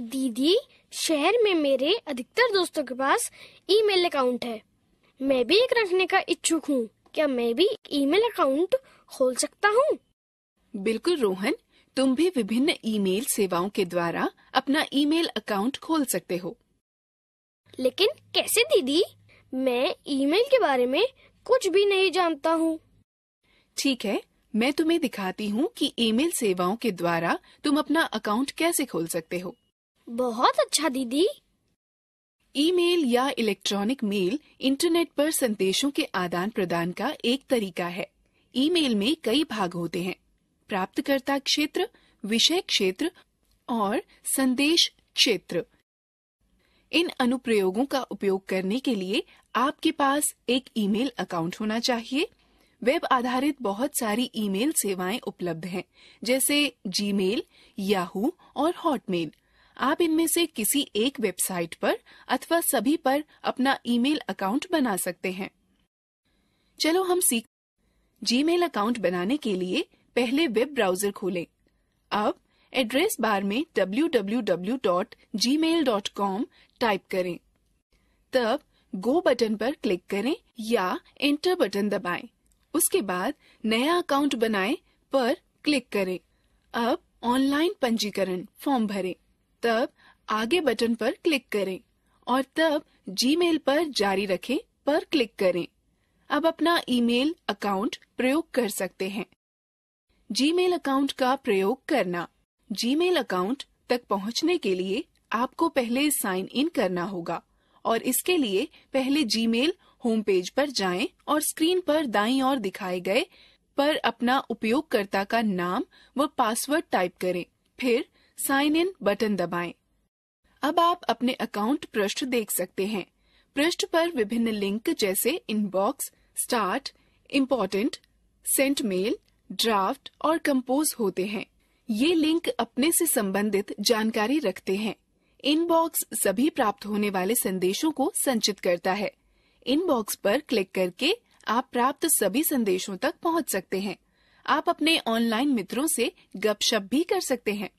दीदी शहर में मेरे अधिकतर दोस्तों के पास ईमेल अकाउंट है मैं भी एक रखने का इच्छुक हूँ क्या मैं भी ईमेल अकाउंट खोल सकता हूँ बिल्कुल रोहन तुम भी विभिन्न ईमेल सेवाओं के द्वारा अपना ईमेल अकाउंट खोल सकते हो लेकिन कैसे दीदी मैं ईमेल के बारे में कुछ भी नहीं जानता हूँ ठीक है मैं तुम्हें दिखाती हूँ कि ईमेल सेवाओं के द्वारा तुम अपना अकाउंट कैसे खोल सकते हो बहुत अच्छा दीदी ईमेल या इलेक्ट्रॉनिक मेल इंटरनेट पर संदेशों के आदान प्रदान का एक तरीका है ईमेल में कई भाग होते हैं प्राप्तकर्ता क्षेत्र विषय क्षेत्र और संदेश क्षेत्र इन अनुप्रयोगों का उपयोग करने के लिए आपके पास एक ईमेल अकाउंट होना चाहिए वेब आधारित बहुत सारी ईमेल सेवाएं उपलब्ध हैं जैसे जीमेल, याहू और हॉटमेल आप इनमें से किसी एक वेबसाइट पर अथवा सभी पर अपना ईमेल अकाउंट बना सकते हैं चलो हम सीख जीमेल अकाउंट बनाने के लिए पहले वेब ब्राउजर खोलें अब एड्रेस बार में www.gmail.com टाइप करें तब गो बटन पर क्लिक करें या एंटर बटन दबाएं। उसके बाद नया अकाउंट बनाएं पर क्लिक करें अब ऑनलाइन पंजीकरण फॉर्म भरें तब आगे बटन पर क्लिक करें और तब जीमेल पर जारी रखें पर क्लिक करें अब अपना ईमेल अकाउंट प्रयोग कर सकते हैं जीमेल अकाउंट का प्रयोग करना जीमेल अकाउंट तक पहुंचने के लिए आपको पहले साइन इन करना होगा और इसके लिए पहले जीमेल होम पेज पर जाएं और स्क्रीन पर दाईं ओर दिखाए गए पर अपना उपयोगकर्ता का नाम व पासवर्ड टाइप करें फिर साइन इन बटन दबाएं। अब आप अपने अकाउंट पृष्ठ देख सकते हैं पृष्ठ पर विभिन्न लिंक जैसे inbox starred important sent mail draft और कंपोज होते हैं ये लिंक अपने से संबंधित जानकारी रखते हैं इनबॉक्स सभी प्राप्त होने वाले संदेशों को संचित करता है इनबॉक्स पर क्लिक करके आप प्राप्त सभी संदेशों तक पहुंच सकते हैं आप अपने ऑनलाइन मित्रों से गपशप भी कर सकते हैं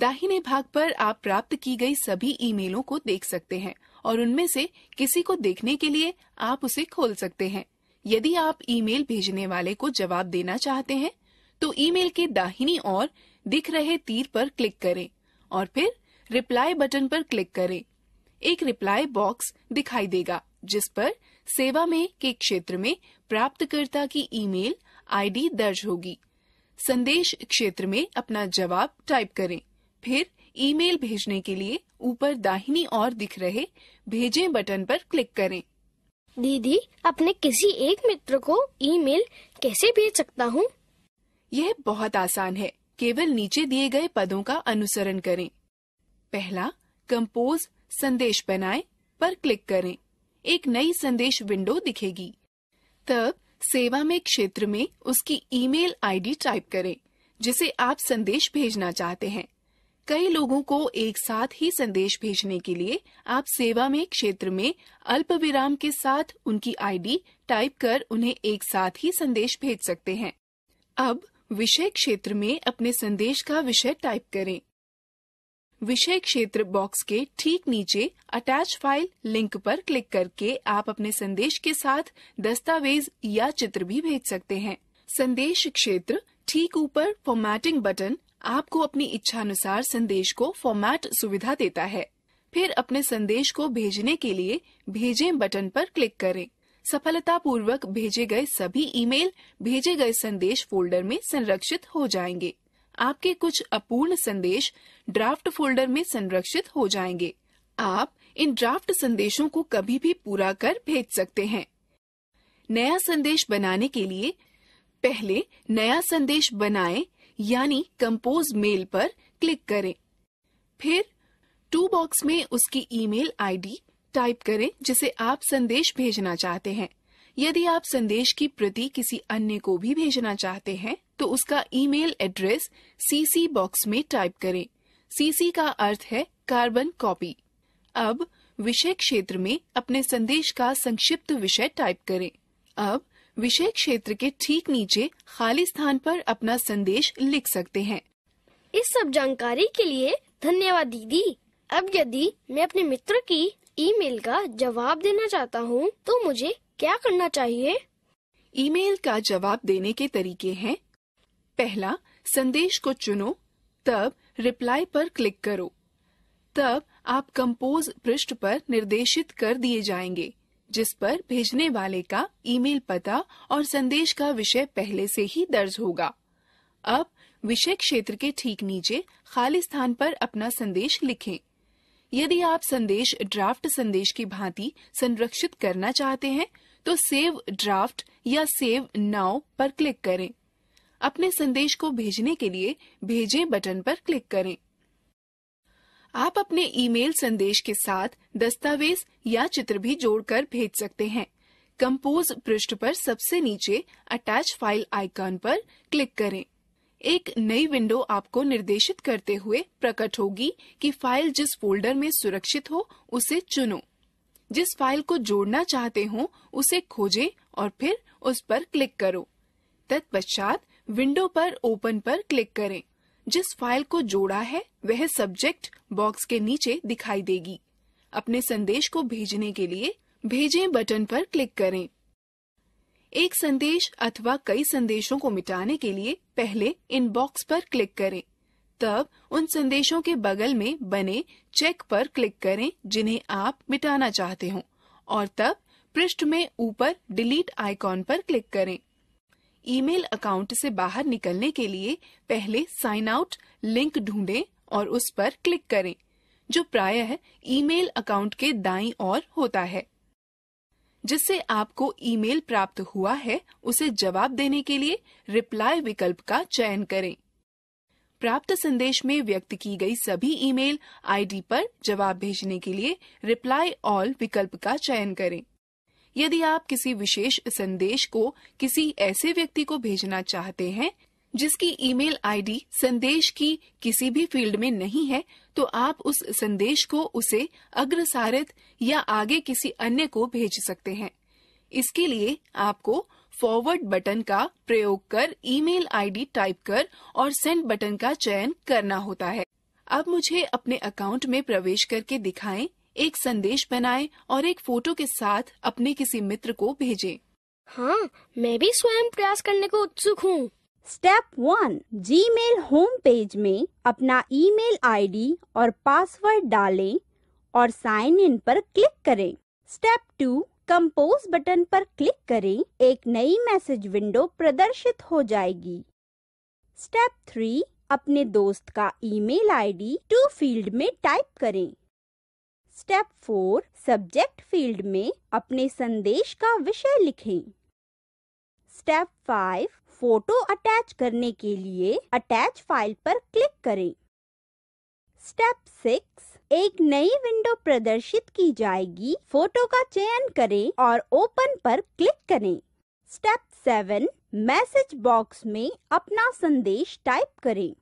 दाहिने भाग पर आप प्राप्त की गई सभी ईमेलों को देख सकते हैं और उनमें से किसी को देखने के लिए आप उसे खोल सकते हैं यदि आप ईमेल भेजने वाले को जवाब देना चाहते हैं तो ईमेल के दाहिनी ओर दिख रहे तीर पर क्लिक करें और फिर रिप्लाई बटन पर क्लिक करें एक रिप्लाई बॉक्स दिखाई देगा जिस पर सेवा में के क्षेत्र में प्राप्तकर्ता की ईमेल आईडी दर्ज होगी संदेश क्षेत्र में अपना जवाब टाइप करें फिर ईमेल भेजने के लिए ऊपर दाहिनी ओर दिख रहे भेजें बटन पर क्लिक करें दीदी अपने किसी एक मित्र को ईमेल कैसे भेज सकता हूँ यह बहुत आसान है केवल नीचे दिए गए पदों का अनुसरण करें पहला कंपोज संदेश बनाएं पर क्लिक करें एक नई संदेश विंडो दिखेगी तब सेवा में क्षेत्र में उसकी ईमेल आईडी टाइप करें जिसे आप संदेश भेजना चाहते हैं कई लोगों को एक साथ ही संदेश भेजने के लिए आप सेवा में क्षेत्र में अल्प विराम के साथ उनकी आईडी टाइप कर उन्हें एक साथ ही संदेश भेज सकते हैं अब विषय क्षेत्र में अपने संदेश का विषय टाइप करें विषय क्षेत्र बॉक्स के ठीक नीचे अटैच फाइल लिंक पर क्लिक करके आप अपने संदेश के साथ दस्तावेज या चित्र भी भेज सकते हैं संदेश क्षेत्र ठीक ऊपर फॉर्मेटिंग बटन आपको अपनी इच्छानुसार संदेश को फॉर्मेट सुविधा देता है फिर अपने संदेश को भेजने के लिए भेजे बटन पर क्लिक करें सफलतापूर्वक भेजे गए सभी ईमेल भेजे गए संदेश फोल्डर में संरक्षित हो जाएंगे आपके कुछ अपूर्ण संदेश ड्राफ्ट फोल्डर में संरक्षित हो जाएंगे आप इन ड्राफ्ट संदेशों को कभी भी पूरा कर भेज सकते हैं नया संदेश बनाने के लिए पहले नया संदेश बनाएं यानी कंपोज मेल पर क्लिक करें फिर टू बॉक्स में उसकी ईमेल आईडी टाइप करें जिसे आप संदेश भेजना चाहते हैं यदि आप संदेश की प्रति किसी अन्य को भी भेजना चाहते हैं तो उसका ईमेल एड्रेस सीसी बॉक्स में टाइप करें सीसी का अर्थ है कार्बन कॉपी अब विषय क्षेत्र में अपने संदेश का संक्षिप्त विषय टाइप करें अब विषय क्षेत्र के ठीक नीचे खाली स्थान पर अपना संदेश लिख सकते हैं इस सब जानकारी के लिए धन्यवाद दीदी अब यदि मैं अपने मित्र की ईमेल का जवाब देना चाहता हूँ तो मुझे क्या करना चाहिए ईमेल का जवाब देने के तरीके हैं पहला संदेश को चुनो तब रिप्लाई पर क्लिक करो तब आप कंपोज पृष्ठ पर निर्देशित कर दिए जाएंगे जिस पर भेजने वाले का ईमेल पता और संदेश का विषय पहले से ही दर्ज होगा अब विषय क्षेत्र के ठीक नीचे खाली स्थान पर अपना संदेश लिखें यदि आप संदेश ड्राफ्ट संदेश की भांति संरक्षित करना चाहते हैं तो सेव ड्राफ्ट या सेव नाउ पर क्लिक करें अपने संदेश को भेजने के लिए भेजें बटन पर क्लिक करें आप अपने ईमेल संदेश के साथ दस्तावेज या चित्र भी जोड़कर भेज सकते हैं कंपोज पृष्ठ पर सबसे नीचे अटैच फाइल आइकन पर क्लिक करें एक नई विंडो आपको निर्देशित करते हुए प्रकट होगी कि फाइल जिस फोल्डर में सुरक्षित हो उसे चुनो जिस फाइल को जोड़ना चाहते हो उसे खोजें और फिर उस पर क्लिक करो तत्पश्चात विंडो पर ओपन पर क्लिक करें जिस फाइल को जोड़ा है वह सब्जेक्ट बॉक्स के नीचे दिखाई देगी अपने संदेश को भेजने के लिए भेजें बटन पर क्लिक करें एक संदेश अथवा कई संदेशों को मिटाने के लिए पहले इनबॉक्स पर क्लिक करें तब उन संदेशों के बगल में बने चेक पर क्लिक करें जिन्हें आप मिटाना चाहते हो और तब पृष्ठ में ऊपर डिलीट आइकॉन पर क्लिक करें ईमेल अकाउंट से बाहर निकलने के लिए पहले साइन आउट लिंक ढूंढें और उस पर क्लिक करें जो प्रायः ईमेल अकाउंट के दाईं ओर होता है जिससे आपको ईमेल प्राप्त हुआ है उसे जवाब देने के लिए रिप्लाई विकल्प का चयन करें प्राप्त संदेश में व्यक्त की गई सभी ईमेल आईडी पर जवाब भेजने के लिए रिप्लाई ऑल विकल्प का चयन करें यदि आप किसी विशेष संदेश को किसी ऐसे व्यक्ति को भेजना चाहते हैं जिसकी ईमेल आईडी संदेश की किसी भी फील्ड में नहीं है तो आप उस संदेश को उसे अग्रसारित या आगे किसी अन्य को भेज सकते हैं इसके लिए आपको फॉरवर्ड बटन का प्रयोग कर ईमेल आईडी टाइप कर और सेंड बटन का चयन करना होता है अब मुझे अपने अकाउंट में प्रवेश करके दिखाएं एक संदेश बनाएं और एक फोटो के साथ अपने किसी मित्र को भेजें। हाँ मैं भी स्वयं प्रयास करने को उत्सुक हूँ step one Gmail home page में अपना ईमेल आईडी और पासवर्ड डालें और साइन इन पर क्लिक करें स्टेप टू कंपोज बटन पर क्लिक करें एक नई मैसेज विंडो प्रदर्शित हो जाएगी स्टेप थ्री अपने दोस्त का ईमेल आईडी टू फील्ड में टाइप करें स्टेप फोर सब्जेक्ट फील्ड में अपने संदेश का विषय लिखें स्टेप फाइव फोटो अटैच करने के लिए अटैच फाइल पर क्लिक करें स्टेप सिक्स एक नई विंडो प्रदर्शित की जाएगी फोटो का चयन करें और ओपन पर क्लिक करें स्टेप सेवन मैसेज बॉक्स में अपना संदेश टाइप करें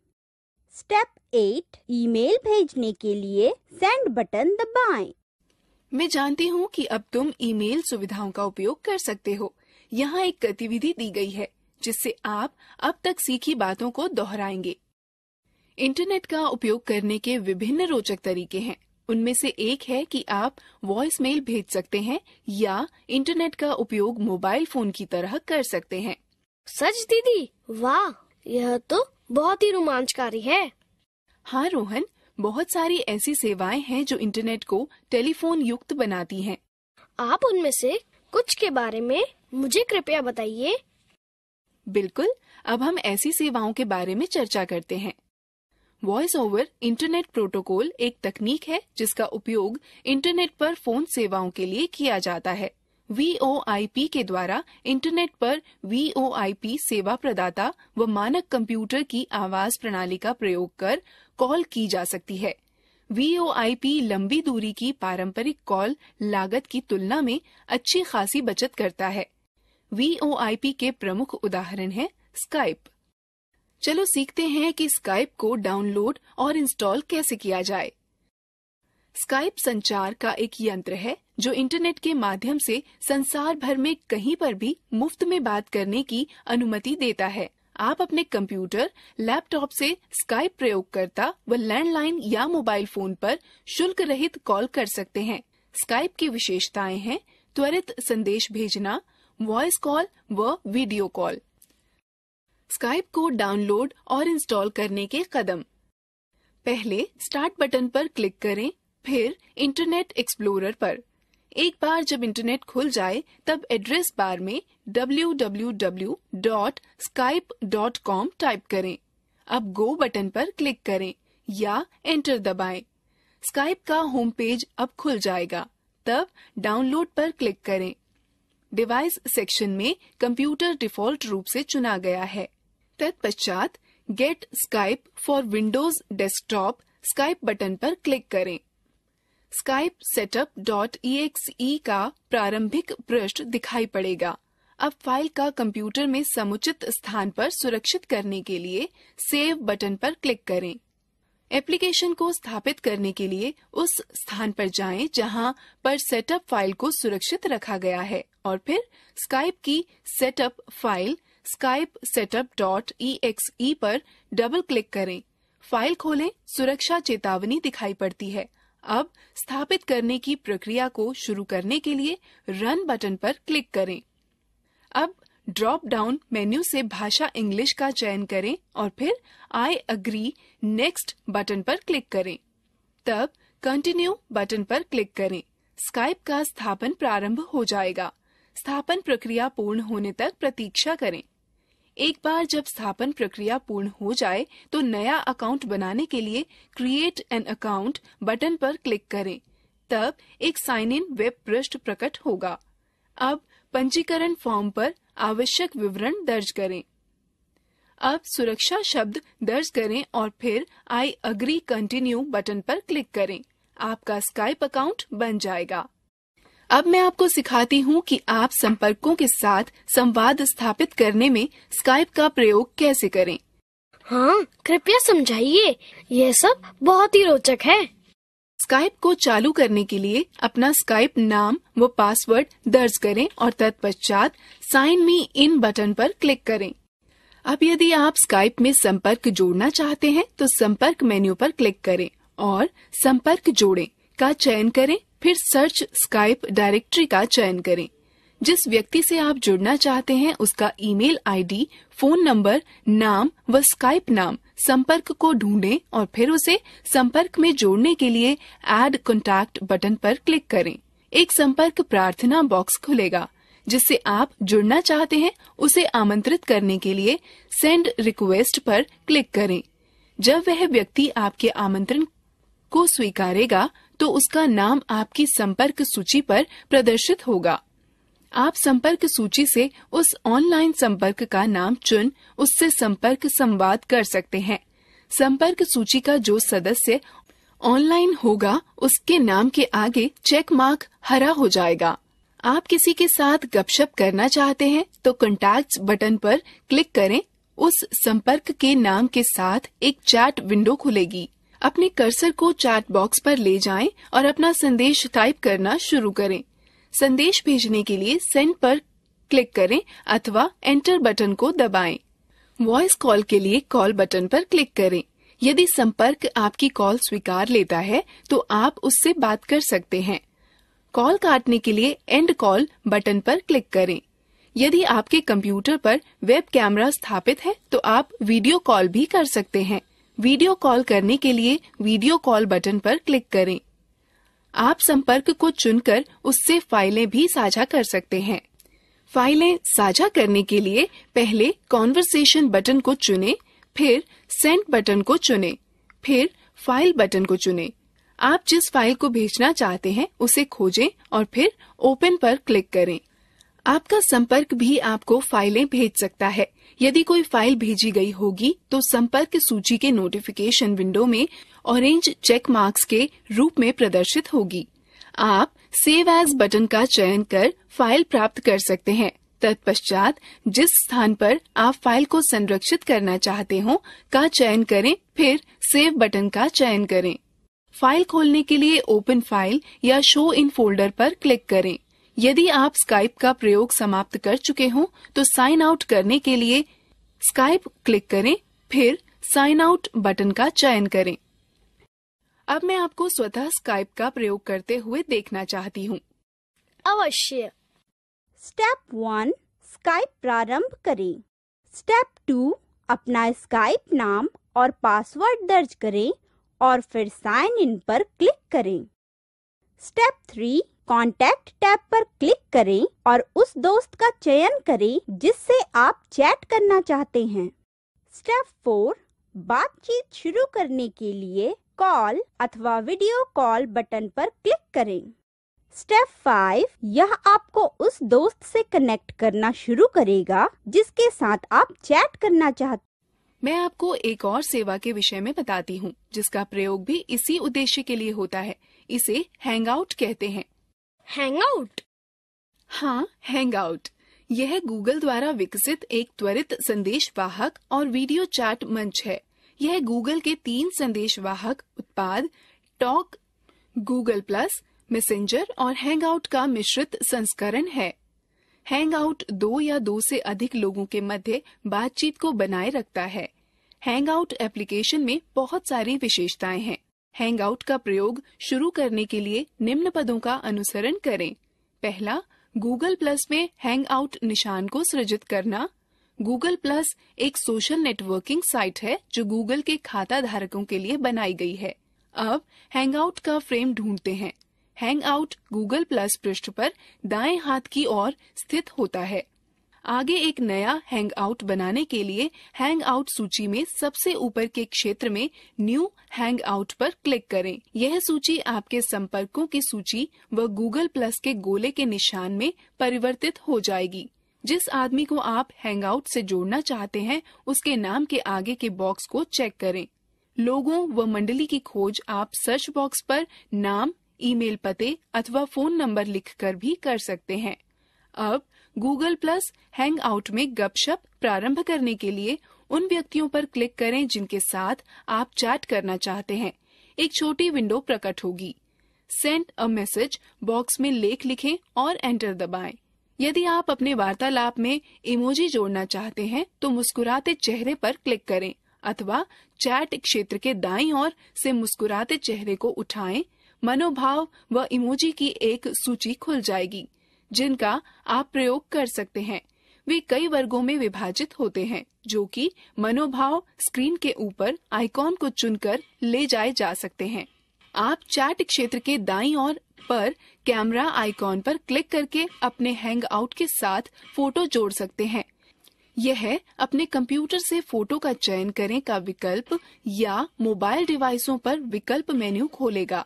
स्टेप एट ईमेल भेजने के लिए सेंड बटन दबाएं। मैं जानती हूँ कि अब तुम ईमेल सुविधाओं का उपयोग कर सकते हो यहाँ एक गतिविधि दी गई है जिससे आप अब तक सीखी बातों को दोहराएंगे इंटरनेट का उपयोग करने के विभिन्न रोचक तरीके हैं उनमें से एक है कि आप वॉइस मेल भेज सकते हैं या इंटरनेट का उपयोग मोबाइल फोन की तरह कर सकते हैं सच दीदी वाह यह तो बहुत ही रोमांचकारी है हाँ रोहन बहुत सारी ऐसी सेवाएं हैं जो इंटरनेट को टेलीफोन युक्त बनाती हैं। आप उनमें से कुछ के बारे में मुझे कृपया बताइए बिल्कुल अब हम ऐसी सेवाओं के बारे में चर्चा करते हैं वॉइस ओवर इंटरनेट प्रोटोकॉल एक तकनीक है जिसका उपयोग इंटरनेट पर फोन सेवाओं के लिए किया जाता है वीओआईपी के द्वारा इंटरनेट पर वीओआईपी सेवा प्रदाता व मानक कंप्यूटर की आवाज प्रणाली का प्रयोग कर कॉल की जा सकती है वीओआईपी लंबी दूरी की पारंपरिक कॉल लागत की तुलना में अच्छी खासी बचत करता है वीओआईपी के प्रमुख उदाहरण है स्काइप चलो सीखते हैं कि स्काइप को डाउनलोड और इंस्टॉल कैसे किया जाए स्काइप संचार का एक यंत्र है जो इंटरनेट के माध्यम से संसार भर में कहीं पर भी मुफ्त में बात करने की अनुमति देता है आप अपने कंप्यूटर लैपटॉप से स्काइप प्रयोगकर्ता व लैंडलाइन या मोबाइल फोन पर शुल्क रहित कॉल कर सकते हैं स्काइप की विशेषताएं हैं त्वरित संदेश भेजना वॉइस कॉल व वीडियो कॉल स्काइप को डाउनलोड और इंस्टॉल करने के कदम पहले स्टार्ट बटन पर क्लिक करें फिर इंटरनेट एक्सप्लोरर पर एक बार जब इंटरनेट खुल जाए तब एड्रेस बार में www.skype.com टाइप करें अब गो बटन पर क्लिक करें या एंटर दबाएं। स्काइप का होम पेज अब खुल जाएगा तब डाउनलोड पर क्लिक करें डिवाइस सेक्शन में कंप्यूटर डिफॉल्ट रूप से चुना गया है तत्पश्चात get Skype for Windows desktop Skype button पर क्लिक करें स्काइप सेटअप डॉट ई का प्रारंभिक पृष्ठ दिखाई पड़ेगा अब फाइल का कंप्यूटर में समुचित स्थान पर सुरक्षित करने के लिए सेव बटन पर क्लिक करें एप्लीकेशन को स्थापित करने के लिए उस स्थान पर जाएं जहां पर सेटअप फाइल को सुरक्षित रखा गया है और फिर स्काइप की setup file Skype setup dot e पर डबल क्लिक करें फाइल खोलें सुरक्षा चेतावनी दिखाई पड़ती है अब स्थापित करने की प्रक्रिया को शुरू करने के लिए रन बटन पर क्लिक करें अब ड्रॉप डाउन मेन्यू से भाषा इंग्लिश का चयन करें और फिर आई अग्री नेक्स्ट बटन पर क्लिक करें तब कंटिन्यू बटन पर क्लिक करें स्काइप का स्थापन प्रारंभ हो जाएगा स्थापन प्रक्रिया पूर्ण होने तक प्रतीक्षा करें एक बार जब स्थापन प्रक्रिया पूर्ण हो जाए तो नया अकाउंट बनाने के लिए क्रिएट एन अकाउंट बटन पर क्लिक करें तब एक साइन इन वेब पृष्ठ प्रकट होगा अब पंजीकरण फॉर्म पर आवश्यक विवरण दर्ज करें अब सुरक्षा शब्द दर्ज करें और फिर आई अग्री कंटिन्यू बटन पर क्लिक करें आपका स्काइप अकाउंट बन जाएगा अब मैं आपको सिखाती हूँ कि आप संपर्कों के साथ संवाद स्थापित करने में स्काइप का प्रयोग कैसे करें हाँ कृपया समझाइए यह सब बहुत ही रोचक है स्काइप को चालू करने के लिए अपना स्काइप नाम व पासवर्ड दर्ज करें और तत्पश्चात साइन मी इन बटन पर क्लिक करें अब यदि आप स्काइप में संपर्क जोड़ना चाहते हैं तो संपर्क मेन्यू पर क्लिक करें और संपर्क जोड़ें का चयन करें फिर सर्च स्काइप डायरेक्टरी का चयन करें जिस व्यक्ति से आप जुड़ना चाहते हैं उसका ईमेल आईडी, फोन नंबर नाम व स्काइप नाम संपर्क को ढूंढें और फिर उसे संपर्क में जोड़ने के लिए एड कॉन्टैक्ट बटन पर क्लिक करें एक संपर्क प्रार्थना बॉक्स खुलेगा जिससे आप जुड़ना चाहते हैं उसे आमंत्रित करने के लिए सेंड रिक्वेस्ट पर क्लिक करें जब वह व्यक्ति आपके आमंत्रण को स्वीकारेगा तो उसका नाम आपकी संपर्क सूची पर प्रदर्शित होगा आप संपर्क सूची से उस ऑनलाइन संपर्क का नाम चुन उससे संपर्क संवाद कर सकते हैं संपर्क सूची का जो सदस्य ऑनलाइन होगा उसके नाम के आगे चेक मार्क हरा हो जाएगा आप किसी के साथ गपशप करना चाहते हैं तो कॉन्टैक्ट बटन पर क्लिक करें उस संपर्क के नाम के साथ एक चैट विंडो खुलेगी अपने कर्सर को चैट बॉक्स पर ले जाएं और अपना संदेश टाइप करना शुरू करें संदेश भेजने के लिए सेंड पर क्लिक करें अथवा एंटर बटन को दबाएं। वॉइस कॉल के लिए कॉल बटन पर क्लिक करें यदि संपर्क आपकी कॉल स्वीकार लेता है तो आप उससे बात कर सकते हैं कॉल काटने के लिए एंड कॉल बटन पर क्लिक करें यदि आपके कंप्यूटर पर वेब कैमरा स्थापित है तो आप वीडियो कॉल भी कर सकते हैं वीडियो कॉल करने के लिए वीडियो कॉल बटन पर क्लिक करें आप संपर्क को चुनकर उससे फाइलें भी साझा कर सकते हैं फाइलें साझा करने के लिए पहले कॉन्वर्सेशन बटन को चुनें, फिर सेंड बटन को चुनें, फिर फाइल बटन को चुनें। आप जिस फाइल को भेजना चाहते हैं उसे खोजें और फिर ओपन पर क्लिक करें आपका संपर्क भी आपको फाइलें भेज सकता है यदि कोई फाइल भेजी गई होगी तो संपर्क सूची के नोटिफिकेशन विंडो में ऑरेंज चेक मार्क्स के रूप में प्रदर्शित होगी आप सेव एज बटन का चयन कर फाइल प्राप्त कर सकते हैं तत्पश्चात जिस स्थान पर आप फाइल को संरक्षित करना चाहते हो का चयन करें फिर सेव बटन का चयन करें फाइल खोलने के लिए ओपन फाइल या शो इन फोल्डर पर क्लिक करें यदि आप स्काइप का प्रयोग समाप्त कर चुके हों तो साइन आउट करने के लिए स्काइप क्लिक करें फिर साइन आउट बटन का चयन करें अब मैं आपको स्वतः स्काइप का प्रयोग करते हुए देखना चाहती हूँ अवश्य स्टेप वन स्काइप प्रारंभ करें स्टेप टू अपना स्काइप नाम और पासवर्ड दर्ज करें और फिर साइन इन पर क्लिक करें स्टेप थ्री कॉन्टैक्ट टैब पर क्लिक करें और उस दोस्त का चयन करें जिससे आप चैट करना चाहते हैं स्टेप फोर बातचीत शुरू करने के लिए कॉल अथवा वीडियो कॉल बटन पर क्लिक करें स्टेप फाइव यह आपको उस दोस्त से कनेक्ट करना शुरू करेगा जिसके साथ आप चैट करना चाहते मैं आपको एक और सेवा के विषय में बताती हूँ जिसका प्रयोग भी इसी उद्देश्य के लिए होता है इसे हैंगआउट कहते हैं हैंग आउट हाँ हैंग आउट यह गूगल द्वारा विकसित एक त्वरित संदेश वाहक और वीडियो चैट मंच है यह गूगल के तीन संदेश वाहक उत्पाद टॉक गूगल प्लस मैसेंजर और हैंगआउट का मिश्रित संस्करण है हैंगआउट दो या दो से अधिक लोगों के मध्य बातचीत को बनाए रखता है हैंगआउट एप्लीकेशन में बहुत सारी विशेषताएं हैं हैंगआउट का प्रयोग शुरू करने के लिए निम्न पदों का अनुसरण करें पहला गूगल प्लस में हैंगआउट निशान को सृजित करना गूगल प्लस एक सोशल नेटवर्किंग साइट है जो गूगल के खाता धारकों के लिए बनाई गई है अब हैंगआउट का फ्रेम ढूंढते हैं हैंगआउट गूगल प्लस पृष्ठ पर दाएं हाथ की ओर स्थित होता है आगे एक नया हैंग आउट बनाने के लिए हैंग आउट सूची में सबसे ऊपर के क्षेत्र में न्यू हैंग आउट पर क्लिक करें यह सूची आपके संपर्कों की सूची व गूगल प्लस के गोले के निशान में परिवर्तित हो जाएगी जिस आदमी को आप हैंग आउट से जोड़ना चाहते हैं उसके नाम के आगे के बॉक्स को चेक करें लोगों व मंडली की खोज आप सर्च बॉक्स पर नाम ईमेल पते अथवा फोन नंबर लिखकर भी कर सकते हैं अब गूगल प्लस हैंग आउट में गपशप प्रारंभ करने के लिए उन व्यक्तियों पर क्लिक करें जिनके साथ आप चैट करना चाहते हैं एक छोटी विंडो प्रकट होगी सेंड अ मैसेज बॉक्स में लेख लिखें और एंटर दबाएं। यदि आप अपने वार्तालाप में इमोजी जोड़ना चाहते हैं तो मुस्कुराते चेहरे पर क्लिक करें अथवा चैट क्षेत्र के दाईं ओर से मुस्कुराते चेहरे को उठाएं, मनोभाव व इमोजी की एक सूची खुल जाएगी जिनका आप प्रयोग कर सकते हैं वे कई वर्गों में विभाजित होते हैं जो कि मनोभाव स्क्रीन के ऊपर आइकॉन को चुनकर ले जाए जा सकते हैं आप चैट क्षेत्र के दाई और पर कैमरा आइकॉन पर क्लिक करके अपने हैंग आउट के साथ फोटो जोड़ सकते हैं यह अपने कंप्यूटर से फोटो का चयन करें का विकल्प या मोबाइल डिवाइसों पर विकल्प मेन्यू खोलेगा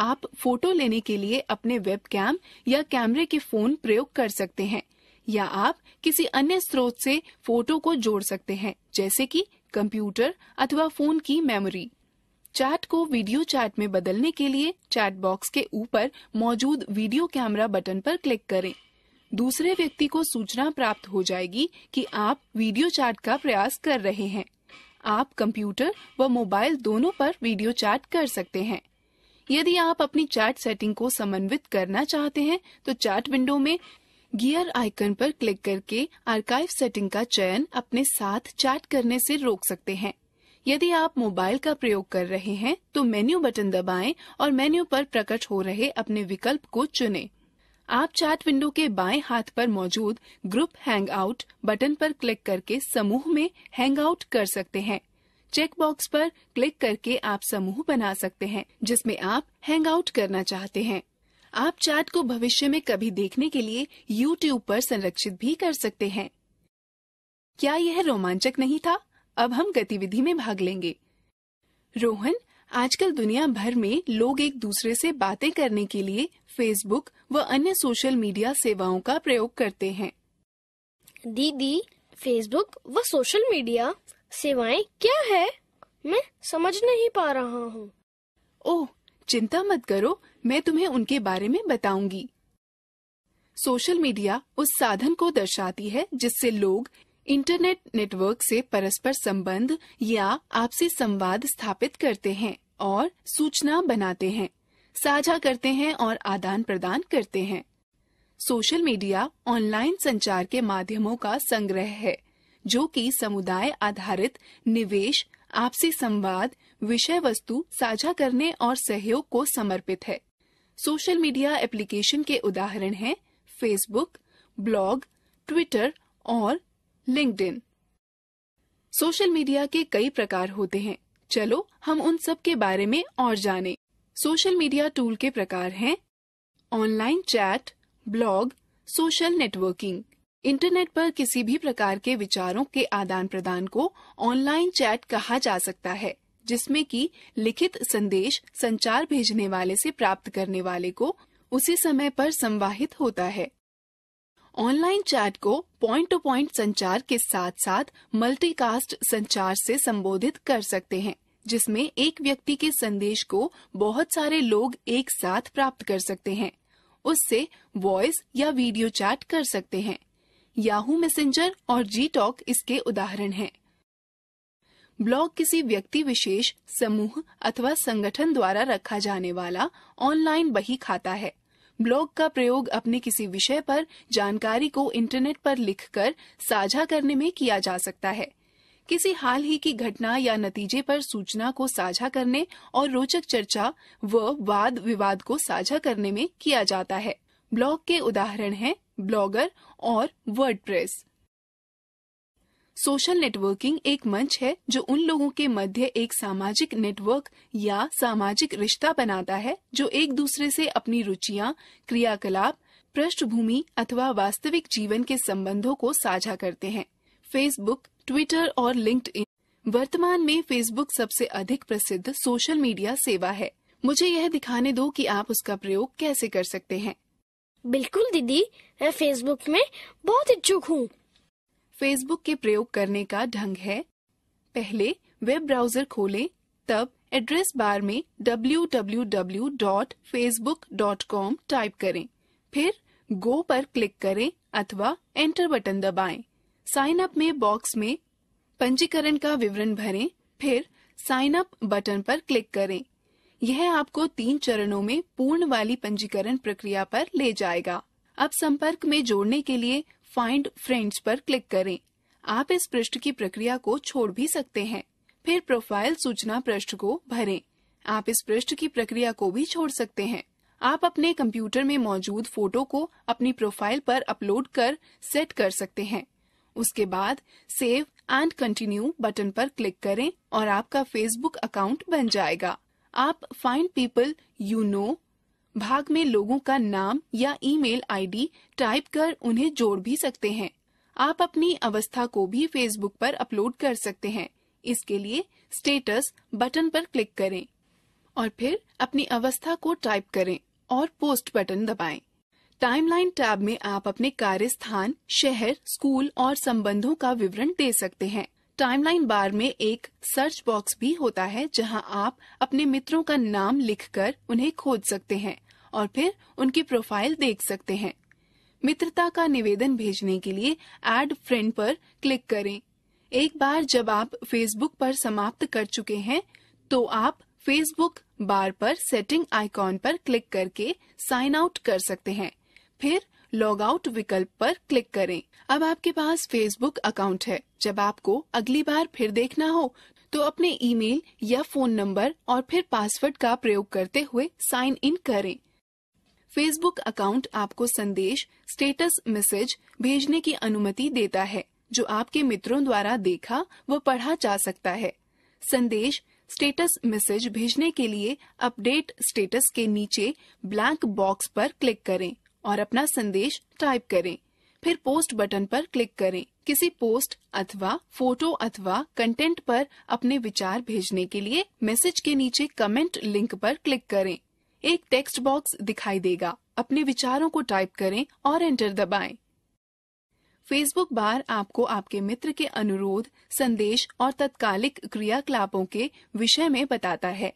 आप फोटो लेने के लिए अपने वेब कैम या कैमरे के फोन प्रयोग कर सकते हैं या आप किसी अन्य स्रोत से फोटो को जोड़ सकते हैं जैसे कि कंप्यूटर अथवा फोन की मेमोरी चैट को वीडियो चैट में बदलने के लिए चैट बॉक्स के ऊपर मौजूद वीडियो कैमरा बटन पर क्लिक करें दूसरे व्यक्ति को सूचना प्राप्त हो जाएगी कि आप वीडियो चैट का प्रयास कर रहे हैं आप कंप्यूटर व मोबाइल दोनों पर वीडियो चैट कर सकते हैं यदि आप अपनी चैट सेटिंग को समन्वित करना चाहते हैं तो चैट विंडो में गियर आइकन पर क्लिक करके आर्काइव सेटिंग का चयन अपने साथ चैट करने से रोक सकते हैं यदि आप मोबाइल का प्रयोग कर रहे हैं तो मेन्यू बटन दबाएं और मेन्यू पर प्रकट हो रहे अपने विकल्प को चुनें। आप चैट विंडो के बाएं हाथ पर मौजूद ग्रुप हैंगआउट बटन पर क्लिक करके समूह में हैंगआउट कर सकते हैं चेक बॉक्स पर क्लिक करके आप समूह बना सकते हैं जिसमें आप हैंग आउट करना चाहते हैं आप चैट को भविष्य में कभी देखने के लिए YouTube पर संरक्षित भी कर सकते हैं क्या यह रोमांचक नहीं था अब हम गतिविधि में भाग लेंगे रोहन आजकल दुनिया भर में लोग एक दूसरे से बातें करने के लिए फेसबुक व अन्य सोशल मीडिया सेवाओं का प्रयोग करते हैं दीदी फेसबुक व सोशल मीडिया सेवाएं क्या है मैं समझ नहीं पा रहा हूँ ओह चिंता मत करो मैं तुम्हें उनके बारे में बताऊंगी सोशल मीडिया उस साधन को दर्शाती है जिससे लोग इंटरनेट नेटवर्क से परस्पर संबंध या आपसी संवाद स्थापित करते हैं और सूचना बनाते हैं साझा करते हैं और आदान प्रदान करते हैं सोशल मीडिया ऑनलाइन संचार के माध्यमों का संग्रह है जो कि समुदाय आधारित निवेश आपसी संवाद विषय वस्तु साझा करने और सहयोग को समर्पित है सोशल मीडिया एप्लीकेशन के उदाहरण हैं फेसबुक ब्लॉग ट्विटर और लिंक्डइन सोशल मीडिया के कई प्रकार होते हैं चलो हम उन सब के बारे में और जानें। सोशल मीडिया टूल के प्रकार हैं online chat blog social networking internet पर किसी भी प्रकार के विचारों के आदान प्रदान को ऑनलाइन चैट कहा जा सकता है जिसमें कि लिखित संदेश संचार भेजने वाले से प्राप्त करने वाले को उसी समय पर संवाहित होता है ऑनलाइन चैट को पॉइंट टू पॉइंट संचार के साथ साथ मल्टीकास्ट संचार से संबोधित कर सकते हैं जिसमें एक व्यक्ति के संदेश को बहुत सारे लोग एक साथ प्राप्त कर सकते हैं उससे वॉइस या वीडियो चैट कर सकते हैं याहू मैसेंजर और जी टॉक इसके उदाहरण हैं। ब्लॉग किसी व्यक्ति विशेष समूह अथवा संगठन द्वारा रखा जाने वाला ऑनलाइन बही खाता है ब्लॉग का प्रयोग अपने किसी विषय पर जानकारी को इंटरनेट पर लिखकर साझा करने में किया जा सकता है किसी हाल ही की घटना या नतीजे पर सूचना को साझा करने और रोचक चर्चा व वाद विवाद को साझा करने में किया जाता है ब्लॉग के उदाहरण हैं ब्लॉगर और वर्डप्रेस सोशल नेटवर्किंग एक मंच है जो उन लोगों के मध्य एक सामाजिक नेटवर्क या सामाजिक रिश्ता बनाता है जो एक दूसरे से अपनी रुचियां क्रियाकलाप पृष्ठभूमि अथवा वास्तविक जीवन के संबंधों को साझा करते हैं फेसबुक ट्विटर और लिंक्ड वर्तमान में फेसबुक सबसे अधिक प्रसिद्ध सोशल मीडिया सेवा है मुझे यह दिखाने दो कि आप उसका प्रयोग कैसे कर सकते हैं बिल्कुल दीदी मैं फेसबुक में बहुत इच्छुक हूँ फेसबुक के प्रयोग करने का ढंग है पहले वेब ब्राउजर खोलें, तब एड्रेस बार में www.facebook.com टाइप करें फिर गो पर क्लिक करें अथवा एंटर बटन दबाएं। साइन अप में बॉक्स में पंजीकरण का विवरण भरें, फिर साइन अप बटन पर क्लिक करें यह आपको तीन चरणों में पूर्ण वाली पंजीकरण प्रक्रिया पर ले जाएगा अब संपर्क में जोड़ने के लिए फाइंड फ्रेंड्स पर क्लिक करें आप इस पृष्ठ की प्रक्रिया को छोड़ भी सकते हैं फिर प्रोफाइल सूचना पृष्ठ को भरें आप इस पृष्ठ की प्रक्रिया को भी छोड़ सकते हैं आप अपने कंप्यूटर में मौजूद फोटो को अपनी प्रोफाइल पर अपलोड कर सेट कर सकते हैं उसके बाद सेव एंड कंटिन्यू बटन पर क्लिक करें और आपका फेसबुक अकाउंट बन जाएगा आप फाइंड पीपल यू नो भाग में लोगों का नाम या ईमेल आईडी टाइप कर उन्हें जोड़ भी सकते हैं आप अपनी अवस्था को भी फेसबुक पर अपलोड कर सकते हैं इसके लिए स्टेटस बटन पर क्लिक करें और फिर अपनी अवस्था को टाइप करें और पोस्ट बटन दबाएं। टाइमलाइन टैब में आप अपने कार्य स्थान शहर स्कूल और संबंधों का विवरण दे सकते हैं टाइमलाइन बार में एक सर्च बॉक्स भी होता है जहां आप अपने मित्रों का नाम लिखकर उन्हें खोज सकते हैं और फिर उनकी प्रोफाइल देख सकते हैं मित्रता का निवेदन भेजने के लिए एड फ्रेंड पर क्लिक करें एक बार जब आप फेसबुक पर समाप्त कर चुके हैं तो आप फेसबुक बार पर सेटिंग आइकॉन पर क्लिक करके साइन आउट कर सकते हैं फिर लॉग आउट विकल्प पर क्लिक करें अब आपके पास फेसबुक अकाउंट है जब आपको अगली बार फिर देखना हो तो अपने ईमेल या फोन नंबर और फिर पासवर्ड का प्रयोग करते हुए साइन इन करें फेसबुक अकाउंट आपको संदेश स्टेटस मैसेज भेजने की अनुमति देता है जो आपके मित्रों द्वारा देखा व पढ़ा जा सकता है संदेश स्टेटस मैसेज भेजने के लिए अपडेट स्टेटस के नीचे ब्लैंक बॉक्स पर क्लिक करें और अपना संदेश टाइप करें फिर पोस्ट बटन पर क्लिक करें किसी पोस्ट अथवा फोटो अथवा कंटेंट पर अपने विचार भेजने के लिए मैसेज के नीचे कमेंट लिंक पर क्लिक करें एक टेक्स्ट बॉक्स दिखाई देगा अपने विचारों को टाइप करें और एंटर दबाएं। फेसबुक बार आपको आपके मित्र के अनुरोध संदेश और तत्कालिक क्रियाकलापों के विषय में बताता है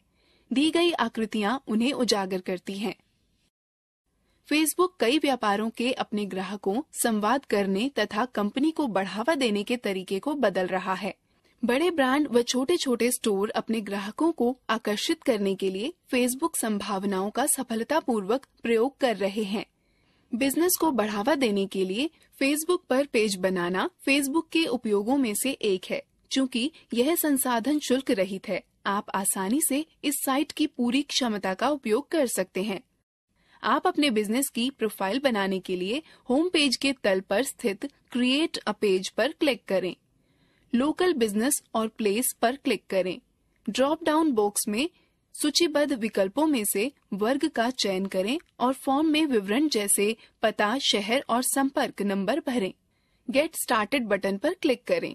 दी गई आकृतियाँ उन्हें उजागर करती हैं। फेसबुक कई व्यापारों के अपने ग्राहकों संवाद करने तथा कंपनी को बढ़ावा देने के तरीके को बदल रहा है बड़े ब्रांड व छोटे छोटे स्टोर अपने ग्राहकों को आकर्षित करने के लिए फेसबुक संभावनाओं का सफलतापूर्वक प्रयोग कर रहे हैं बिजनेस को बढ़ावा देने के लिए फेसबुक पर पेज बनाना फेसबुक के उपयोगों में से एक है चूँकि यह संसाधन शुल्क रहित है आप आसानी से इस साइट की पूरी क्षमता का उपयोग कर सकते हैं आप अपने बिजनेस की प्रोफाइल बनाने के लिए होम पेज के तल पर स्थित क्रिएट अ पेज पर क्लिक करें लोकल बिजनेस और प्लेस पर क्लिक करें ड्रॉप डाउन बॉक्स में सूचीबद्ध विकल्पों में से वर्ग का चयन करें और फॉर्म में विवरण जैसे पता शहर और संपर्क नंबर भरें गेट स्टार्टेड बटन पर क्लिक करें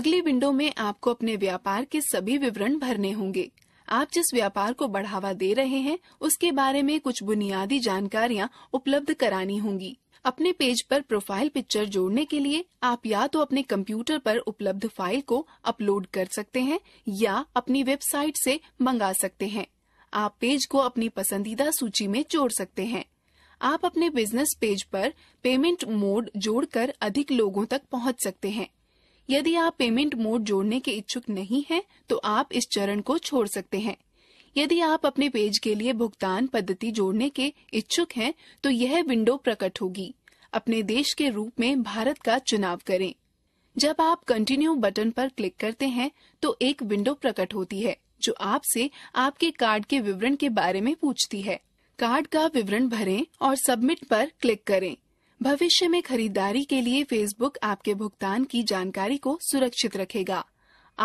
अगली विंडो में आपको अपने व्यापार के सभी विवरण भरने होंगे आप जिस व्यापार को बढ़ावा दे रहे हैं उसके बारे में कुछ बुनियादी जानकारियाँ उपलब्ध करानी होंगी अपने पेज पर प्रोफाइल पिक्चर जोड़ने के लिए आप या तो अपने कंप्यूटर पर उपलब्ध फाइल को अपलोड कर सकते हैं या अपनी वेबसाइट से मंगा सकते हैं आप पेज को अपनी पसंदीदा सूची में जोड़ सकते हैं आप अपने बिजनेस पेज पर पेमेंट मोड जोड़कर अधिक लोगों तक पहुंच सकते हैं यदि आप पेमेंट मोड जोड़ने के इच्छुक नहीं हैं, तो आप इस चरण को छोड़ सकते हैं यदि आप अपने पेज के लिए भुगतान पद्धति जोड़ने के इच्छुक हैं, तो यह विंडो प्रकट होगी अपने देश के रूप में भारत का चुनाव करें जब आप कंटिन्यू बटन पर क्लिक करते हैं तो एक विंडो प्रकट होती है जो आपसे आपके कार्ड के विवरण के बारे में पूछती है कार्ड का विवरण भरें और सबमिट पर क्लिक करें भविष्य में खरीदारी के लिए फेसबुक आपके भुगतान की जानकारी को सुरक्षित रखेगा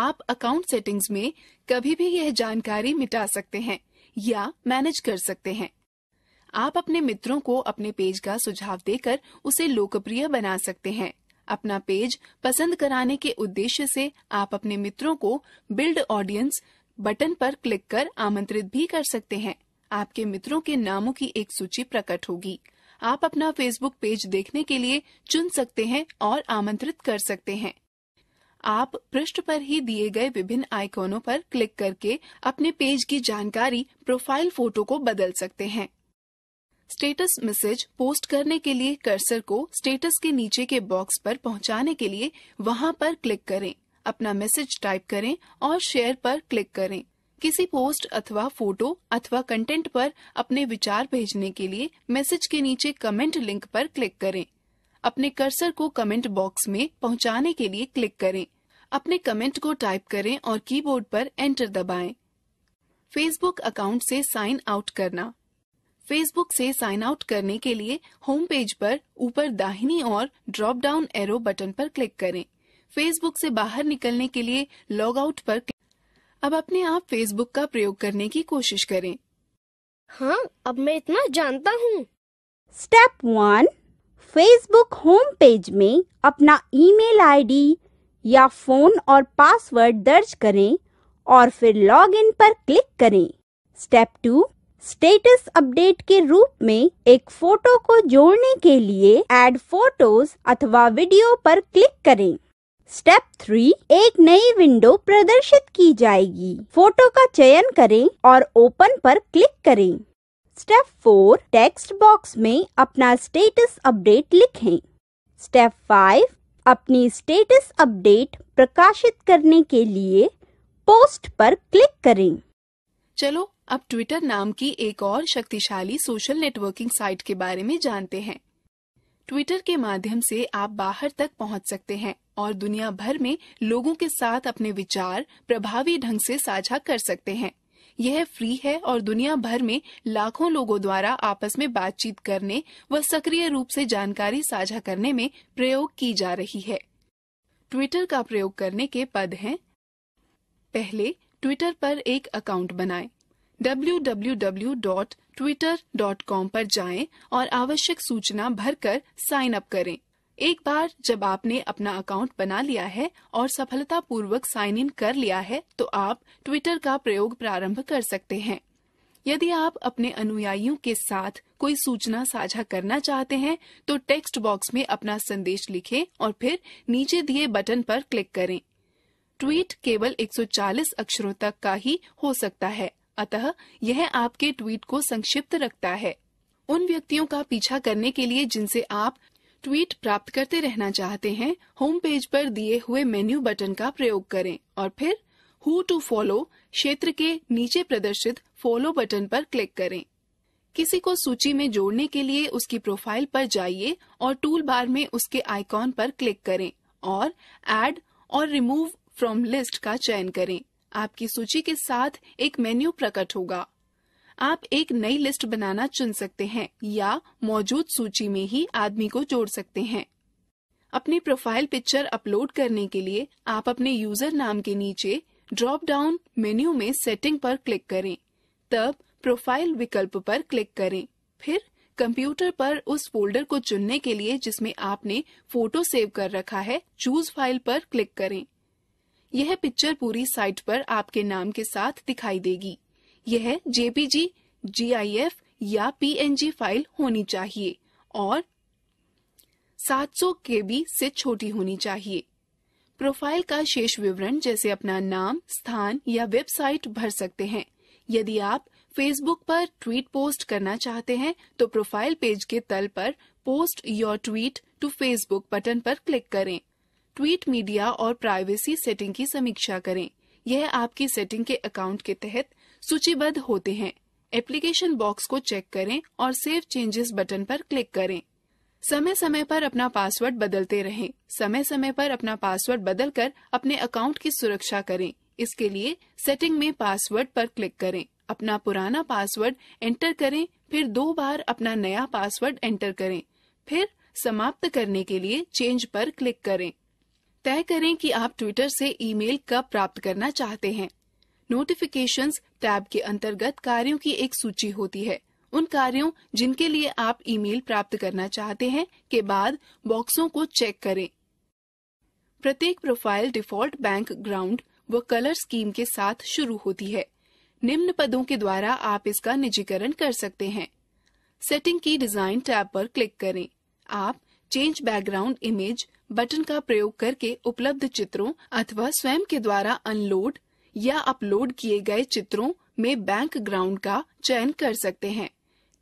आप अकाउंट सेटिंग्स में कभी भी यह जानकारी मिटा सकते हैं या मैनेज कर सकते हैं आप अपने मित्रों को अपने पेज का सुझाव देकर उसे लोकप्रिय बना सकते हैं अपना पेज पसंद कराने के उद्देश्य से आप अपने मित्रों को बिल्ड ऑडियंस बटन पर क्लिक कर आमंत्रित भी कर सकते हैं आपके मित्रों के नामों की एक सूची प्रकट होगी आप अपना फेसबुक पेज देखने के लिए चुन सकते हैं और आमंत्रित कर सकते हैं आप पृष्ठ पर ही दिए गए विभिन्न आइकॉनों पर क्लिक करके अपने पेज की जानकारी प्रोफाइल फोटो को बदल सकते हैं स्टेटस मैसेज पोस्ट करने के लिए कर्सर को स्टेटस के नीचे के बॉक्स पर पहुंचाने के लिए वहां पर क्लिक करें अपना मैसेज टाइप करें और शेयर पर क्लिक करें किसी पोस्ट अथवा फोटो अथवा कंटेंट पर अपने विचार भेजने के लिए मैसेज के नीचे कमेंट लिंक पर क्लिक करें अपने कर्सर को कमेंट बॉक्स में पहुंचाने के लिए क्लिक करें अपने कमेंट को टाइप करें और कीबोर्ड पर एंटर दबाएं। फेसबुक अकाउंट से साइन आउट करना फेसबुक से साइन आउट करने के लिए होम पेज पर ऊपर दाहिनी और ड्रॉप डाउन एरो बटन पर क्लिक करें फेसबुक से बाहर निकलने के लिए लॉग आउट पर अब अपने आप फेसबुक का प्रयोग करने की कोशिश करें हाँ अब मैं इतना जानता हूँ step one Facebook home page में अपना ईमेल आईडी या फोन और पासवर्ड दर्ज करें और फिर लॉग इन पर क्लिक करें स्टेप टू स्टेटस अपडेट के रूप में एक फोटो को जोड़ने के लिए एड फोटोज अथवा वीडियो पर क्लिक करें स्टेप थ्री एक नई विंडो प्रदर्शित की जाएगी फोटो का चयन करें और ओपन पर क्लिक करें स्टेप फोर टेक्स्ट बॉक्स में अपना स्टेटस अपडेट लिखें स्टेप फाइव अपनी स्टेटस अपडेट प्रकाशित करने के लिए पोस्ट पर क्लिक करें चलो अब ट्विटर नाम की एक और शक्तिशाली सोशल नेटवर्किंग साइट के बारे में जानते हैं ट्विटर के माध्यम से आप बाहर तक पहुंच सकते हैं और दुनिया भर में लोगों के साथ अपने विचार प्रभावी ढंग से साझा कर सकते हैं यह फ्री है और दुनिया भर में लाखों लोगों द्वारा आपस में बातचीत करने व सक्रिय रूप से जानकारी साझा करने में प्रयोग की जा रही है ट्विटर का प्रयोग करने के पद हैं पहले ट्विटर पर एक अकाउंट बनाएं www.twitter.com पर जाएं और आवश्यक सूचना भरकर साइन अप करें एक बार जब आपने अपना अकाउंट बना लिया है और सफलतापूर्वक साइन इन कर लिया है तो आप ट्विटर का प्रयोग प्रारंभ कर सकते हैं यदि आप अपने अनुयायियों के साथ कोई सूचना साझा करना चाहते हैं तो टेक्स्ट बॉक्स में अपना संदेश लिखें और फिर नीचे दिए बटन पर क्लिक करें ट्वीट केवल 140 अक्षरों तक का ही हो सकता है अतः यह आपके ट्वीट को संक्षिप्त रखता है उन व्यक्तियों का पीछा करने के लिए जिनसे आप ट्वीट प्राप्त करते रहना चाहते हैं होम पेज पर दिए हुए मेन्यू बटन का प्रयोग करें और फिर हु टू फॉलो क्षेत्र के नीचे प्रदर्शित फॉलो बटन पर क्लिक करें किसी को सूची में जोड़ने के लिए उसकी प्रोफाइल पर जाइए और टूल बार में उसके आइकॉन पर क्लिक करें और ऐड और रिमूव फ्रॉम लिस्ट का चयन करें आपकी सूची के साथ एक मेन्यू प्रकट होगा आप एक नई लिस्ट बनाना चुन सकते हैं या मौजूद सूची में ही आदमी को जोड़ सकते हैं अपनी प्रोफाइल पिक्चर अपलोड करने के लिए आप अपने यूजर नाम के नीचे ड्रॉप डाउन मेन्यू में सेटिंग पर क्लिक करें तब प्रोफाइल विकल्प पर क्लिक करें फिर कंप्यूटर पर उस फोल्डर को चुनने के लिए जिसमें आपने फोटो सेव कर रखा है चूज फाइल पर क्लिक करें यह पिक्चर पूरी साइट पर आपके नाम के साथ दिखाई देगी यह जेपीजी जीआईएफ या पीएनजी फाइल होनी चाहिए और 700 केबी से छोटी होनी चाहिए प्रोफाइल का शेष विवरण जैसे अपना नाम स्थान या वेबसाइट भर सकते हैं यदि आप फेसबुक पर ट्वीट पोस्ट करना चाहते हैं तो प्रोफाइल पेज के तल पर post your tweet to Facebook button पर क्लिक करें ट्वीट मीडिया और प्राइवेसी सेटिंग की समीक्षा करें यह आपकी सेटिंग के अकाउंट के तहत सूचीबद्ध होते हैं एप्लीकेशन बॉक्स को चेक करें और सेव चेंजेस बटन पर क्लिक करें समय समय पर अपना पासवर्ड बदलते रहें समय समय पर अपना पासवर्ड बदलकर अपने अकाउंट की सुरक्षा करें इसके लिए सेटिंग में पासवर्ड पर क्लिक करें अपना पुराना पासवर्ड एंटर करें फिर दो बार अपना नया पासवर्ड एंटर करें फिर समाप्त करने के लिए चेंज पर क्लिक करें तय करें कि आप ट्विटर से ईमेल कब प्राप्त करना चाहते हैं नोटिफिकेशंस टैब के अंतर्गत कार्यों की एक सूची होती है उन कार्यों जिनके लिए आप ईमेल प्राप्त करना चाहते हैं के बाद बॉक्सों को चेक करें प्रत्येक प्रोफाइल डिफॉल्ट बैंक ग्राउंड व कलर स्कीम के साथ शुरू होती है निम्न पदों के द्वारा आप इसका निजीकरण कर सकते हैं सेटिंग की डिजाइन टैब पर क्लिक करें आप चेंज बैकग्राउंड इमेज बटन का प्रयोग करके उपलब्ध चित्रों अथवा स्वयं के द्वारा अनलोड या अपलोड किए गए चित्रों में बैकग्राउंड का चयन कर सकते हैं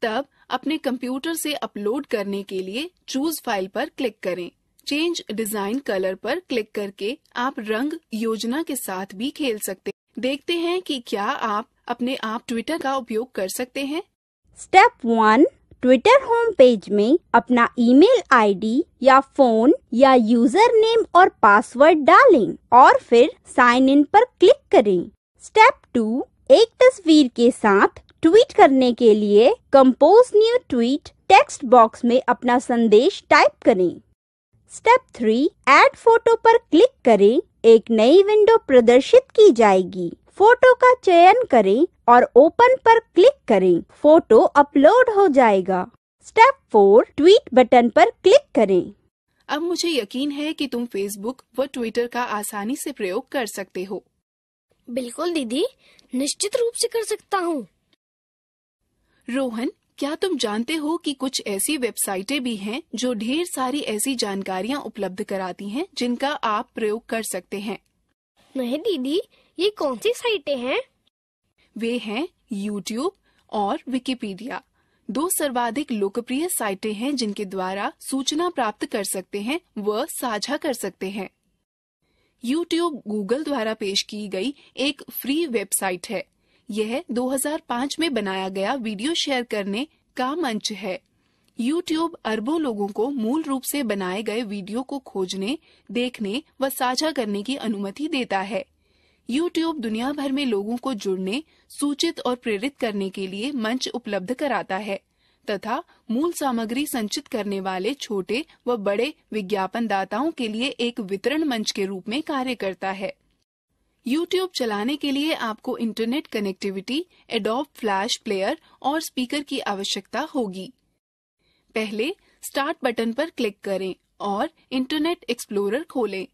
तब अपने कंप्यूटर से अपलोड करने के लिए चूज फाइल पर क्लिक करें चेंज डिजाइन कलर पर क्लिक करके आप रंग योजना के साथ भी खेल सकते देखते हैं कि क्या आप अपने आप ट्विटर का उपयोग कर सकते हैं step one Twitter home page में अपना ईमेल आईडी या फोन या यूजर नेम और पासवर्ड डालें और फिर साइन इन पर क्लिक करें स्टेप टू एक तस्वीर के साथ ट्वीट करने के लिए compose new tweet text box में अपना संदेश टाइप करें स्टेप थ्री एड फोटो पर क्लिक करें एक नई विंडो प्रदर्शित की जाएगी फोटो का चयन करें और ओपन पर क्लिक करें फोटो अपलोड हो जाएगा स्टेप फोर ट्वीट बटन पर क्लिक करें अब मुझे यकीन है कि तुम फेसबुक व ट्विटर का आसानी से प्रयोग कर सकते हो बिल्कुल दीदी निश्चित रूप से कर सकता हूँ रोहन क्या तुम जानते हो कि कुछ ऐसी वेबसाइटें भी हैं जो ढेर सारी ऐसी जानकारियाँ उपलब्ध कराती हैं जिनका आप प्रयोग कर सकते हैं नहीं दीदी ये कौन सी साइटें हैं वे हैं यूट्यूब और विकिपीडिया दो सर्वाधिक लोकप्रिय साइटें हैं जिनके द्वारा सूचना प्राप्त कर सकते हैं व साझा कर सकते हैं YouTube गूगल द्वारा पेश की गई एक फ्री वेबसाइट है यह 2005 में बनाया गया वीडियो शेयर करने का मंच है YouTube अरबों लोगों को मूल रूप से बनाए गए वीडियो को खोजने देखने व साझा करने की अनुमति देता है YouTube दुनिया भर में लोगों को जुड़ने सूचित और प्रेरित करने के लिए मंच उपलब्ध कराता है तथा मूल सामग्री संचित करने वाले छोटे व बड़े विज्ञापन दाताओं के लिए एक वितरण मंच के रूप में कार्य करता है YouTube चलाने के लिए आपको internet connectivity Adobe flash player और स्पीकर की आवश्यकता होगी पहले स्टार्ट बटन पर क्लिक करें और इंटरनेट एक्सप्लोरर खोलें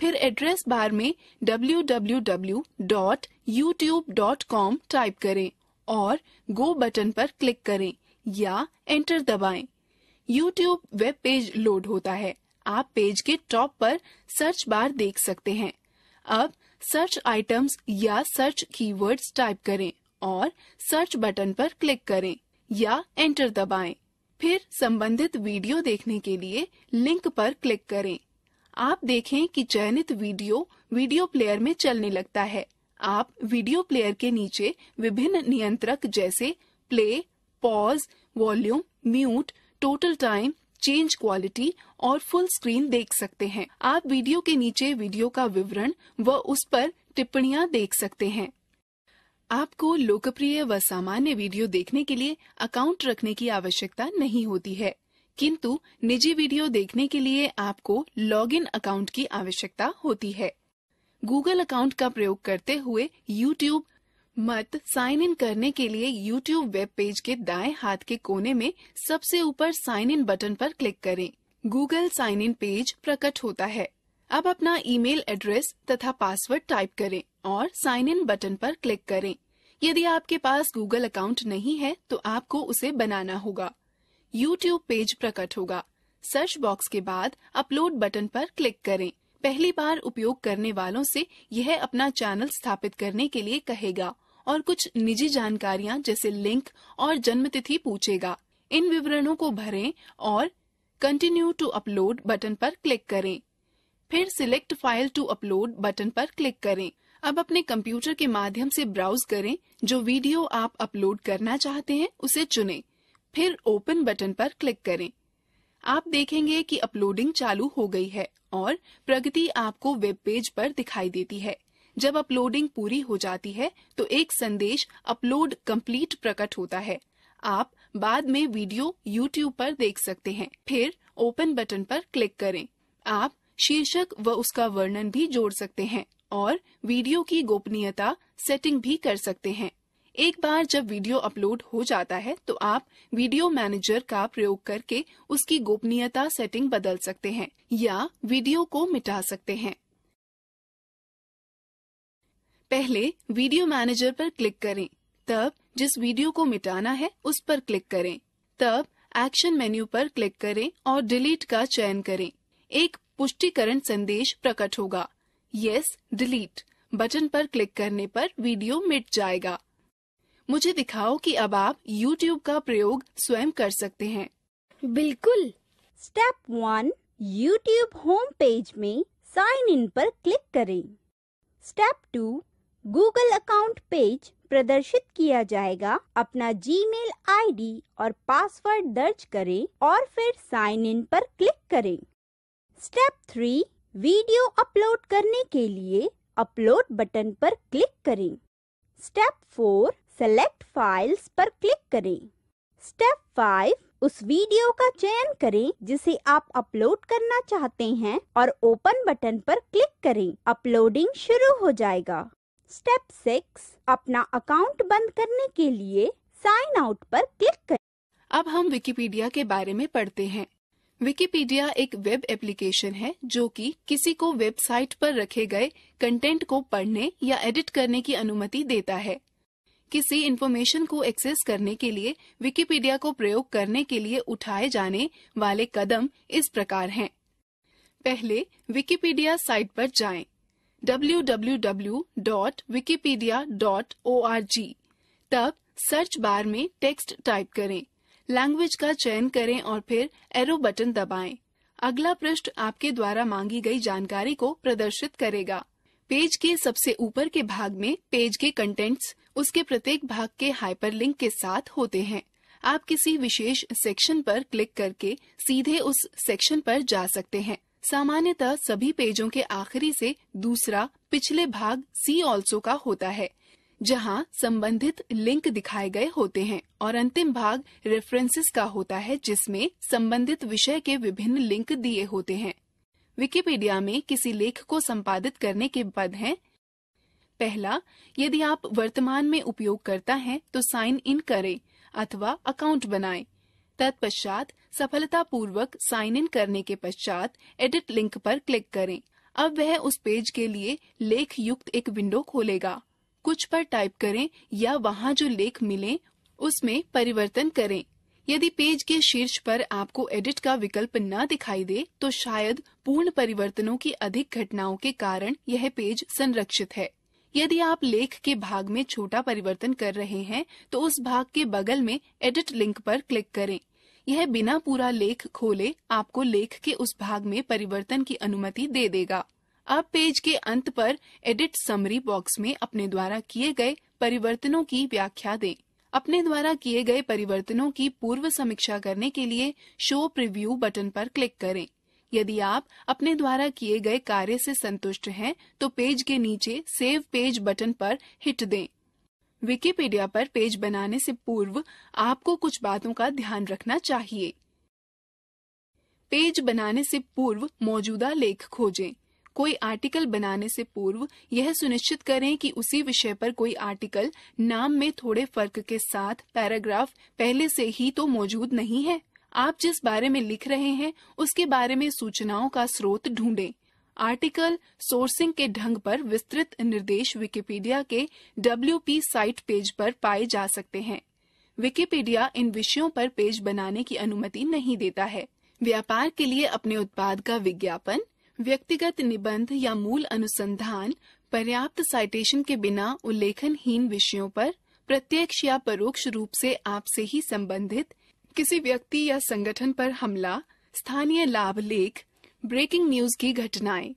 फिर एड्रेस बार में www.youtube.com टाइप करें और गो बटन पर क्लिक करें या एंटर दबाएं। YouTube वेब पेज लोड होता है आप पेज के टॉप पर सर्च बार देख सकते हैं अब सर्च आइटम्स या सर्च कीवर्ड्स टाइप करें और सर्च बटन पर क्लिक करें या एंटर दबाएं। फिर संबंधित वीडियो देखने के लिए लिंक पर क्लिक करें आप देखें कि चयनित वीडियो वीडियो प्लेयर में चलने लगता है आप वीडियो प्लेयर के नीचे विभिन्न नियंत्रक जैसे play pause volume mute total time change quality और फुल स्क्रीन देख सकते हैं आप वीडियो के नीचे वीडियो का विवरण व उस पर टिप्पणियां देख सकते हैं आपको लोकप्रिय व सामान्य वीडियो देखने के लिए अकाउंट रखने की आवश्यकता नहीं होती है किंतु निजी वीडियो देखने के लिए आपको लॉगिन अकाउंट की आवश्यकता होती है गूगल अकाउंट का प्रयोग करते हुए यूट्यूब मत साइन इन करने के लिए YouTube वेब पेज के दाएं हाथ के कोने में सबसे ऊपर साइन इन बटन पर क्लिक करें गूगल साइन इन पेज प्रकट होता है अब अपना ईमेल एड्रेस तथा पासवर्ड टाइप करें और साइन इन बटन पर क्लिक करें यदि आपके पास गूगल अकाउंट नहीं है तो आपको उसे बनाना होगा यूट्यूब पेज प्रकट होगा सर्च बॉक्स के बाद अपलोड बटन पर क्लिक करें पहली बार उपयोग करने वालों से यह अपना चैनल स्थापित करने के लिए कहेगा और कुछ निजी जानकारियां जैसे लिंक और जन्मतिथि पूछेगा इन विवरणों को भरें और कंटिन्यू टू अपलोड बटन पर क्लिक करें फिर select file to upload button पर क्लिक करें अब अपने कंप्यूटर के माध्यम से ब्राउज करें जो वीडियो आप अपलोड करना चाहते हैं उसे चुनें फिर ओपन बटन पर क्लिक करें आप देखेंगे कि अपलोडिंग चालू हो गई है और प्रगति आपको वेब पेज पर दिखाई देती है जब अपलोडिंग पूरी हो जाती है तो एक संदेश अपलोड कंप्लीट प्रकट होता है आप बाद में वीडियो यूट्यूब पर देख सकते हैं फिर ओपन बटन पर क्लिक करें आप शीर्षक व उसका वर्णन भी जोड़ सकते हैं और वीडियो की गोपनीयता सेटिंग भी कर सकते हैं एक बार जब वीडियो अपलोड हो जाता है तो आप वीडियो मैनेजर का प्रयोग करके उसकी गोपनीयता सेटिंग बदल सकते हैं या वीडियो को मिटा सकते हैं पहले वीडियो मैनेजर पर क्लिक करें तब जिस वीडियो को मिटाना है उस पर क्लिक करें तब एक्शन मेन्यू पर क्लिक करें और डिलीट का चयन करें एक पुष्टिकरण संदेश प्रकट होगा यस डिलीट बटन पर क्लिक करने पर वीडियो मिट जाएगा मुझे दिखाओ कि अब आप YouTube का प्रयोग स्वयं कर सकते हैं बिल्कुल step one YouTube home page में साइन इन पर क्लिक करें step two Google account page प्रदर्शित किया जाएगा अपना जीमेल आईडी और पासवर्ड दर्ज करें और फिर साइन इन पर क्लिक करें स्टेप थ्री वीडियो अपलोड करने के लिए अपलोड बटन पर क्लिक करें स्टेप फोर सेलेक्ट फाइल्स पर क्लिक करें स्टेप फाइव उस वीडियो का चयन करें जिसे आप अपलोड करना चाहते हैं और ओपन बटन पर क्लिक करें अपलोडिंग शुरू हो जाएगा स्टेप सिक्स अपना अकाउंट बंद करने के लिए साइन आउट पर क्लिक करें अब हम विकिपीडिया के बारे में पढ़ते हैं विकिपीडिया एक वेब एप्लीकेशन है जो कि किसी को वेबसाइट पर रखे गए कंटेंट को पढ़ने या एडिट करने की अनुमति देता है किसी इंफॉर्मेशन को एक्सेस करने के लिए विकिपीडिया को प्रयोग करने के लिए उठाए जाने वाले कदम इस प्रकार हैं पहले विकिपीडिया साइट पर जाएं www.wikipedia.org तब सर्च बार में टेक्स्ट टाइप करें लैंग्वेज का चयन करें और फिर एरो बटन दबाएं। अगला पृष्ठ आपके द्वारा मांगी गई जानकारी को प्रदर्शित करेगा पेज के सबसे ऊपर के भाग में पेज के कंटेंट्स उसके प्रत्येक भाग के हाइपरलिंक के साथ होते हैं आप किसी विशेष सेक्शन पर क्लिक करके सीधे उस सेक्शन पर जा सकते हैं सामान्यतः सभी पेजों के आखिरी से दूसरा पिछले भाग सी ऑल्सो का होता है जहां संबंधित लिंक दिखाए गए होते हैं और अंतिम भाग रेफरेंसेस का होता है जिसमें संबंधित विषय के विभिन्न लिंक दिए होते हैं विकिपीडिया में किसी लेख को संपादित करने के पद हैं पहला यदि आप वर्तमान में उपयोग करता है तो साइन इन करें अथवा अकाउंट बनाए तत्पश्चात सफलता पूर्वक साइन इन करने के पश्चात एडिट लिंक पर क्लिक करें अब वह उस पेज के लिए लेख युक्त एक विंडो खोलेगा कुछ पर टाइप करें या वहाँ जो लेख मिले उसमें परिवर्तन करें यदि पेज के शीर्ष पर आपको एडिट का विकल्प न दिखाई दे तो शायद पूर्ण परिवर्तनों की अधिक घटनाओं के कारण यह पेज संरक्षित है यदि आप लेख के भाग में छोटा परिवर्तन कर रहे हैं तो उस भाग के बगल में एडिट लिंक पर क्लिक करें यह बिना पूरा लेख खोले आपको लेख के उस भाग में परिवर्तन की अनुमति दे देगा अब पेज के अंत पर एडिट समरी बॉक्स में अपने द्वारा किए गए परिवर्तनों की व्याख्या दें अपने द्वारा किए गए परिवर्तनों की पूर्व समीक्षा करने के लिए शो प्रिव्यू बटन पर क्लिक करें यदि आप अपने द्वारा किए गए कार्य से संतुष्ट हैं तो पेज के नीचे सेव पेज बटन पर हिट दें विकिपीडिया पर पेज बनाने से पूर्व आपको कुछ बातों का ध्यान रखना चाहिए पेज बनाने से पूर्व मौजूदा लेख खोजें कोई आर्टिकल बनाने से पूर्व यह सुनिश्चित करें कि उसी विषय पर कोई आर्टिकल नाम में थोड़े फर्क के साथ पैराग्राफ पहले से ही तो मौजूद नहीं है आप जिस बारे में लिख रहे हैं उसके बारे में सूचनाओं का स्रोत ढूंढें। आर्टिकल सोर्सिंग के ढंग पर विस्तृत निर्देश विकिपीडिया के डब्ल्यू साइट पेज पर पाए जा सकते हैं विकिपीडिया इन विषयों पर पेज बनाने की अनुमति नहीं देता है व्यापार के लिए अपने उत्पाद का विज्ञापन व्यक्तिगत निबंध या मूल अनुसंधान पर्याप्त साइटेशन के बिना उल्लेखनहीन विषयों पर प्रत्यक्ष या परोक्ष रूप से आपसे ही संबंधित किसी व्यक्ति या संगठन पर हमला स्थानीय लाभ लेख ब्रेकिंग न्यूज की घटनाएं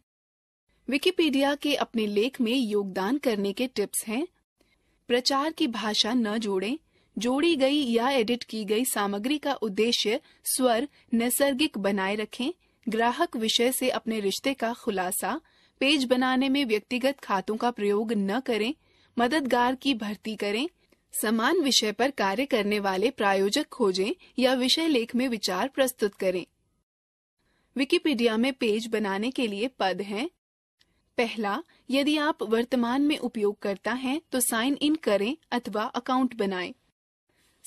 विकिपीडिया के अपने लेख में योगदान करने के टिप्स हैं प्रचार की भाषा न जोड़ें जोड़ी गई या एडिट की गई सामग्री का उद्देश्य स्वर नैसर्गिक बनाए रखें ग्राहक विषय से अपने रिश्ते का खुलासा पेज बनाने में व्यक्तिगत खातों का प्रयोग न करें मददगार की भर्ती करें समान विषय पर कार्य करने वाले प्रायोजक खोजें या विषय लेख में विचार प्रस्तुत करें विकिपीडिया में पेज बनाने के लिए पद हैं पहला यदि आप वर्तमान में उपयोगकर्ता हैं तो साइन इन करें अथवा अकाउंट बनाएं।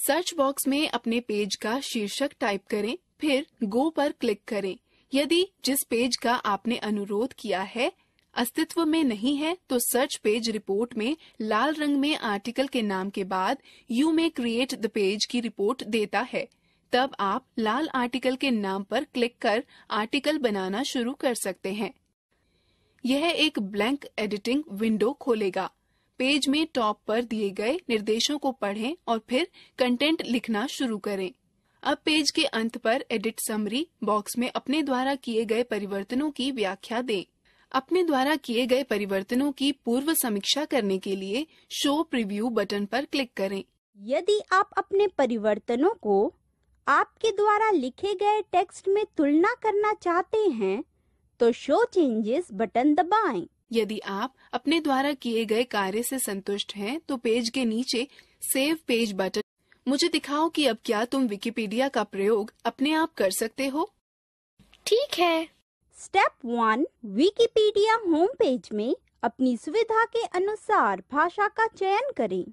सर्च बॉक्स में अपने पेज का शीर्षक टाइप करें फिर गो पर क्लिक करें यदि जिस पेज का आपने अनुरोध किया है अस्तित्व में नहीं है तो सर्च पेज रिपोर्ट में लाल रंग में आर्टिकल के नाम के बाद यू में क्रिएट द पेज की रिपोर्ट देता है तब आप लाल आर्टिकल के नाम पर क्लिक कर आर्टिकल बनाना शुरू कर सकते हैं यह एक ब्लैंक एडिटिंग विंडो खोलेगा पेज में टॉप पर दिए गए निर्देशों को पढ़ें और फिर कंटेंट लिखना शुरू करें अब पेज के अंत पर एडिट समरी बॉक्स में अपने द्वारा किए गए परिवर्तनों की व्याख्या दें अपने द्वारा किए गए परिवर्तनों की पूर्व समीक्षा करने के लिए शो प्रीव्यू बटन पर क्लिक करें यदि आप अपने परिवर्तनों को आपके द्वारा लिखे गए टेक्स्ट में तुलना करना चाहते हैं तो शो चेंजेस बटन दबाएं। यदि आप अपने द्वारा किए गए कार्य से संतुष्ट हैं तो पेज के नीचे सेव पेज बटन मुझे दिखाओ कि अब क्या तुम विकिपीडिया का प्रयोग अपने आप कर सकते हो ठीक है step one Wikipedia home page में अपनी सुविधा के अनुसार भाषा का चयन करें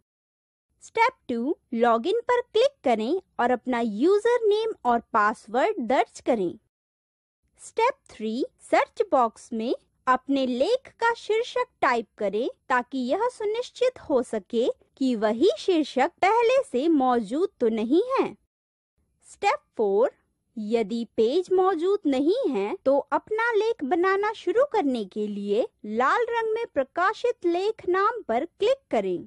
स्टेप टू लॉगिन पर क्लिक करें और अपना यूजर नेम और पासवर्ड दर्ज करें स्टेप थ्री सर्च बॉक्स में अपने लेख का शीर्षक टाइप करें ताकि यह सुनिश्चित हो सके कि वही शीर्षक पहले से मौजूद तो नहीं है स्टेप फोर यदि पेज मौजूद नहीं है तो अपना लेख बनाना शुरू करने के लिए लाल रंग में प्रकाशित लेख नाम पर क्लिक करें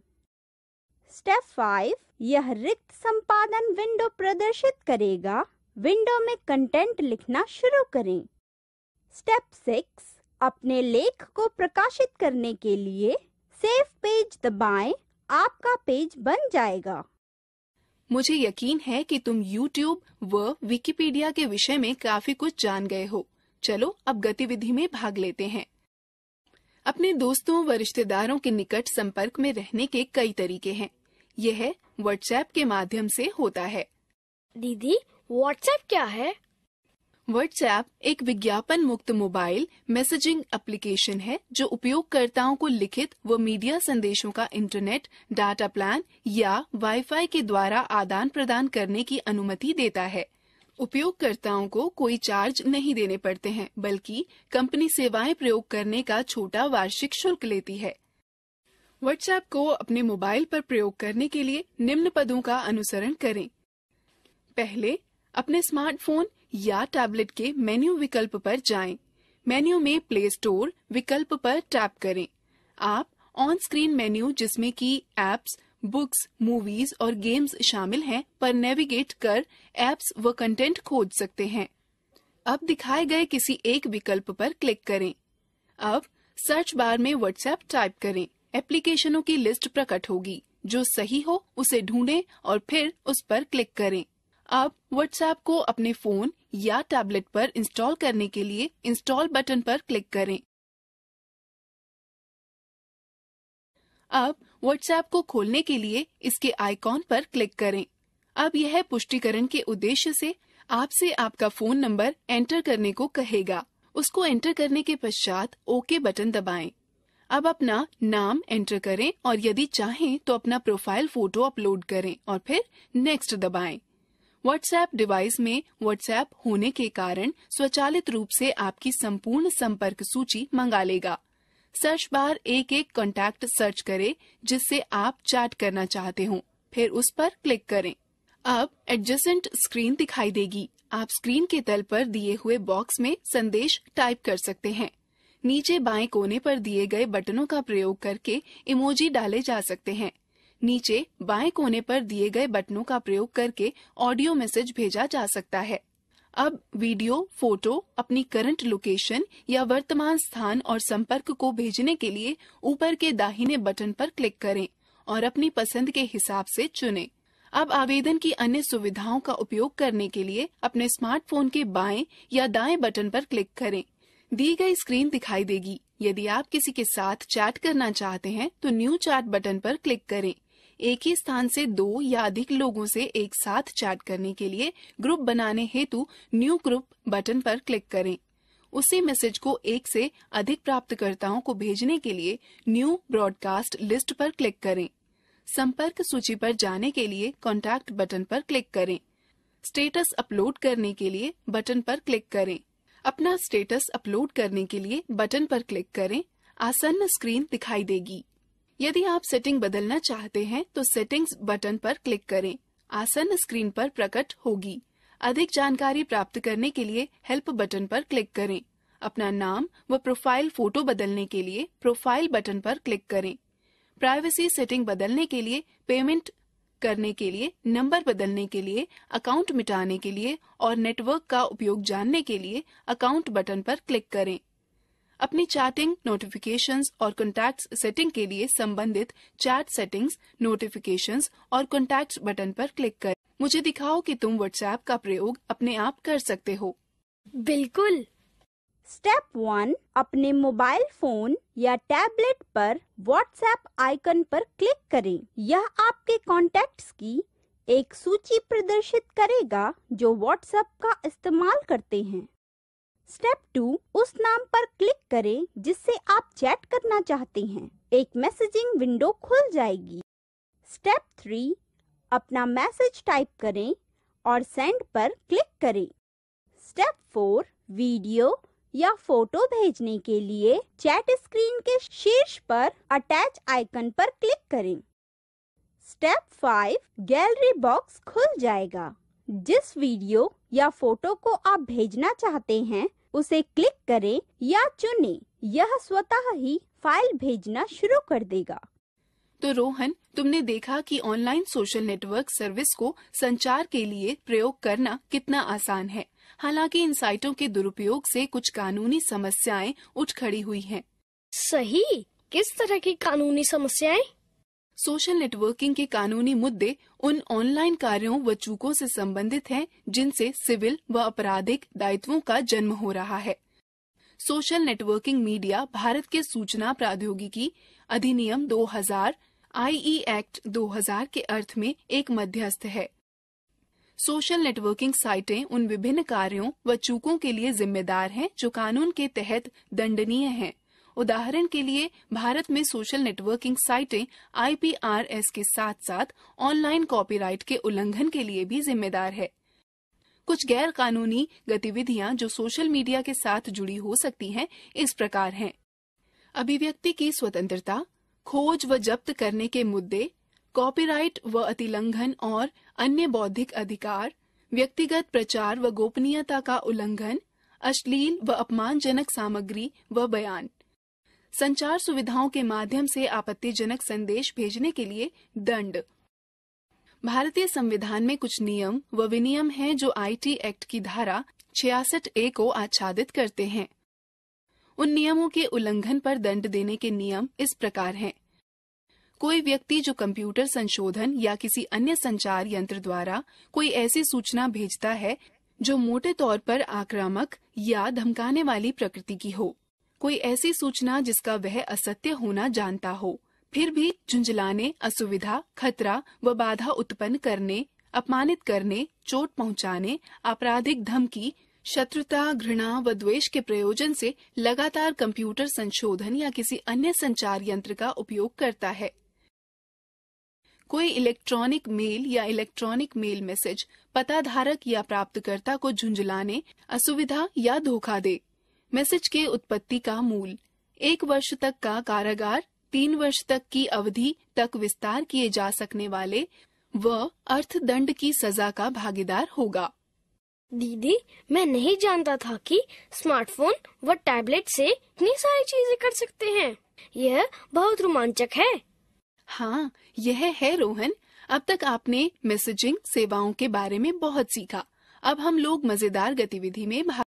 स्टेप फाइव यह रिक्त संपादन विंडो प्रदर्शित करेगा विंडो में कंटेंट लिखना शुरू करें स्टेप सिक्स अपने लेख को प्रकाशित करने के लिए सेव पेज दबाएं, आपका पेज बन जाएगा मुझे यकीन है कि तुम YouTube व विकिपीडिया के विषय में काफी कुछ जान गए हो चलो अब गतिविधि में भाग लेते हैं अपने दोस्तों व रिश्तेदारों के निकट संपर्क में रहने के कई तरीके हैं यह व्हाट्सएप के माध्यम से होता है दीदी व्हाट्सएप क्या है व्हाट्सएप एक विज्ञापन मुक्त मोबाइल मैसेजिंग एप्लीकेशन है जो उपयोगकर्ताओं को लिखित व मीडिया संदेशों का इंटरनेट डाटा प्लान या वाईफाई के द्वारा आदान प्रदान करने की अनुमति देता है उपयोगकर्ताओं को कोई चार्ज नहीं देने पड़ते हैं बल्कि कंपनी सेवाएं प्रयोग करने का छोटा वार्षिक शुल्क लेती है व्हाट्सएप को अपने मोबाइल पर प्रयोग करने के लिए निम्न पदों का अनुसरण करें पहले अपने स्मार्टफोन या टैबलेट के मेन्यू विकल्प पर जाएं। मेन्यू में प्ले स्टोर विकल्प पर टैप करें आप ऑन स्क्रीन मेन्यू जिसमें कि एप्स बुक्स मूवीज और गेम्स शामिल हैं पर नेविगेट कर एप्स व कंटेंट खोज सकते हैं अब दिखाए गए किसी एक विकल्प पर क्लिक करें अब सर्च बार में व्हाट्सएप टाइप करें एप्लीकेशनों की लिस्ट प्रकट होगी जो सही हो उसे ढूंढें और फिर उस पर क्लिक करें अब व्हाट्सएप को अपने फोन या टैबलेट पर इंस्टॉल करने के लिए इंस्टॉल बटन पर क्लिक करें अब व्हाट्सएप को खोलने के लिए इसके आइकॉन पर क्लिक करें अब यह पुष्टिकरण के उद्देश्य से आपसे आपका फोन नंबर एंटर करने को कहेगा उसको एंटर करने के पश्चात ओके बटन दबाएं। अब अपना नाम एंटर करें और यदि चाहें तो अपना प्रोफाइल फोटो अपलोड करें और फिर नेक्स्ट दबाएं। व्हाट्सएप डिवाइस में व्हाट्सएप होने के कारण स्वचालित रूप से आपकी संपूर्ण संपर्क सूची मंगा लेगा सर्च बार एक एक कॉन्टैक्ट सर्च करें जिससे आप चैट करना चाहते हो फिर उस पर क्लिक करें अब एडजस्टेंट स्क्रीन दिखाई देगी आप स्क्रीन के तल पर दिए हुए बॉक्स में संदेश टाइप कर सकते हैं नीचे बाएं कोने पर दिए गए बटनों का प्रयोग करके इमोजी डाले जा सकते हैं नीचे बाएं कोने पर दिए गए बटनों का प्रयोग करके ऑडियो मैसेज भेजा जा सकता है अब वीडियो फोटो अपनी करंट लोकेशन या वर्तमान स्थान और संपर्क को भेजने के लिए ऊपर के दाहिने बटन पर क्लिक करें और अपनी पसंद के हिसाब से चुनें। अब आवेदन की अन्य सुविधाओं का उपयोग करने के लिए अपने स्मार्टफोन के बाएं या दाएं बटन पर क्लिक करें दी गई स्क्रीन दिखाई देगी यदि आप किसी के साथ चैट करना चाहते हैं तो न्यू चैट बटन पर क्लिक करें एक ही स्थान से दो या अधिक लोगों से एक साथ चैट करने के लिए ग्रुप बनाने हेतु न्यू ग्रुप बटन पर क्लिक करें उसी मैसेज को एक से अधिक प्राप्तकर्ताओं को भेजने के लिए न्यू ब्रॉडकास्ट लिस्ट पर क्लिक करें संपर्क सूची पर जाने के लिए कॉन्टैक्ट बटन पर क्लिक करें स्टेटस अपलोड करने के लिए बटन पर क्लिक करें अपना स्टेटस अपलोड करने के लिए बटन पर क्लिक करें आसन्न स्क्रीन दिखाई देगी यदि आप सेटिंग बदलना चाहते हैं तो सेटिंग्स बटन पर क्लिक करें आसन स्क्रीन पर प्रकट होगी अधिक जानकारी प्राप्त करने के लिए हेल्प बटन पर क्लिक करें अपना नाम व प्रोफाइल फोटो बदलने के लिए प्रोफाइल बटन पर क्लिक करें प्राइवेसी सेटिंग बदलने के लिए पेमेंट करने के लिए नंबर बदलने के लिए अकाउंट मिटाने के लिए और नेटवर्क का उपयोग जानने के लिए अकाउंट बटन पर क्लिक करें अपनी चैटिंग नोटिफिकेशंस और कॉन्टैक्ट सेटिंग के लिए संबंधित चैट सेटिंग्स नोटिफिकेशंस और कॉन्टैक्ट बटन पर क्लिक कर मुझे दिखाओ कि तुम व्हाट्सऐप का प्रयोग अपने आप कर सकते हो बिल्कुल स्टेप वन अपने मोबाइल फोन या टैबलेट पर व्हाट्सऐप आइकन पर क्लिक करें यह आपके कॉन्टेक्ट की एक सूची प्रदर्शित करेगा जो व्हाट्सएप का इस्तेमाल करते हैं स्टेप टू उस नाम पर क्लिक करें जिससे आप चैट करना चाहते हैं एक मैसेजिंग विंडो खुल जाएगी स्टेप थ्री अपना मैसेज टाइप करें और सेंड पर क्लिक करें स्टेप फोर वीडियो या फोटो भेजने के लिए चैट स्क्रीन के शीर्ष पर अटैच आइकन पर क्लिक करें स्टेप फाइव गैलरी बॉक्स खुल जाएगा जिस वीडियो या फोटो को आप भेजना चाहते हैं उसे क्लिक करें या चुनें, यह स्वतः ही फाइल भेजना शुरू कर देगा तो रोहन तुमने देखा कि ऑनलाइन सोशल नेटवर्क सर्विस को संचार के लिए प्रयोग करना कितना आसान है हालांकि इन साइटों के दुरुपयोग से कुछ कानूनी समस्याएं उठ खड़ी हुई हैं। सही किस तरह की कानूनी समस्याएं सोशल नेटवर्किंग के कानूनी मुद्दे उन ऑनलाइन कार्यों व चूकों से संबंधित हैं जिनसे सिविल व आपराधिक दायित्वों का जन्म हो रहा है सोशल नेटवर्किंग मीडिया भारत के सूचना प्रौद्योगिकी अधिनियम 2000 आईई एक्ट 2000 के अर्थ में एक मध्यस्थ है सोशल नेटवर्किंग साइटें उन विभिन्न कार्यों व चूकों के लिए जिम्मेदार हैं जो कानून के तहत दंडनीय हैं उदाहरण के लिए भारत में सोशल नेटवर्किंग साइटें आई के साथ साथ ऑनलाइन कॉपीराइट के उल्लंघन के लिए भी जिम्मेदार है कुछ गैर कानूनी गतिविधियां जो सोशल मीडिया के साथ जुड़ी हो सकती हैं इस प्रकार हैं अभिव्यक्ति की स्वतंत्रता खोज व जब्त करने के मुद्दे कॉपीराइट व अतिलंघन और अन्य बौद्धिक अधिकार व्यक्तिगत प्रचार व गोपनीयता का उल्लंघन अश्लील व अपमानजनक सामग्री व बयान संचार सुविधाओं के माध्यम से आपत्तिजनक संदेश भेजने के लिए दंड भारतीय संविधान में कुछ नियम व विनियम हैं जो आईटी एक्ट की धारा छियासठ ए को आच्छादित करते हैं उन नियमों के उल्लंघन पर दंड देने के नियम इस प्रकार हैं कोई व्यक्ति जो कंप्यूटर संशोधन या किसी अन्य संचार यंत्र द्वारा कोई ऐसी सूचना भेजता है जो मोटे तौर पर आक्रामक या धमकाने वाली प्रकृति की हो कोई ऐसी सूचना जिसका वह असत्य होना जानता हो फिर भी झुंझलाने असुविधा खतरा व बाधा उत्पन्न करने अपमानित करने चोट पहुंचाने, आपराधिक धमकी शत्रुता घृणा व द्वेष के प्रयोजन से लगातार कंप्यूटर संशोधन या किसी अन्य संचार यंत्र का उपयोग करता है कोई इलेक्ट्रॉनिक मेल या इलेक्ट्रॉनिक मेल मैसेज पता धारक या प्राप्तकर्ता को झुंझलाने असुविधा या धोखा दे मैसेज के उत्पत्ति का मूल एक वर्ष तक का कारागार तीन वर्ष तक की अवधि तक विस्तार किए जा सकने वाले व अर्थ दंड की सजा का भागीदार होगा दीदी मैं नहीं जानता था कि स्मार्टफोन व टैबलेट से इतनी सारी चीजें कर सकते हैं यह बहुत रोमांचक है हाँ यह है रोहन अब तक आपने मैसेजिंग सेवाओं के बारे में बहुत सीखा अब हम लोग मजेदार गतिविधि में भाग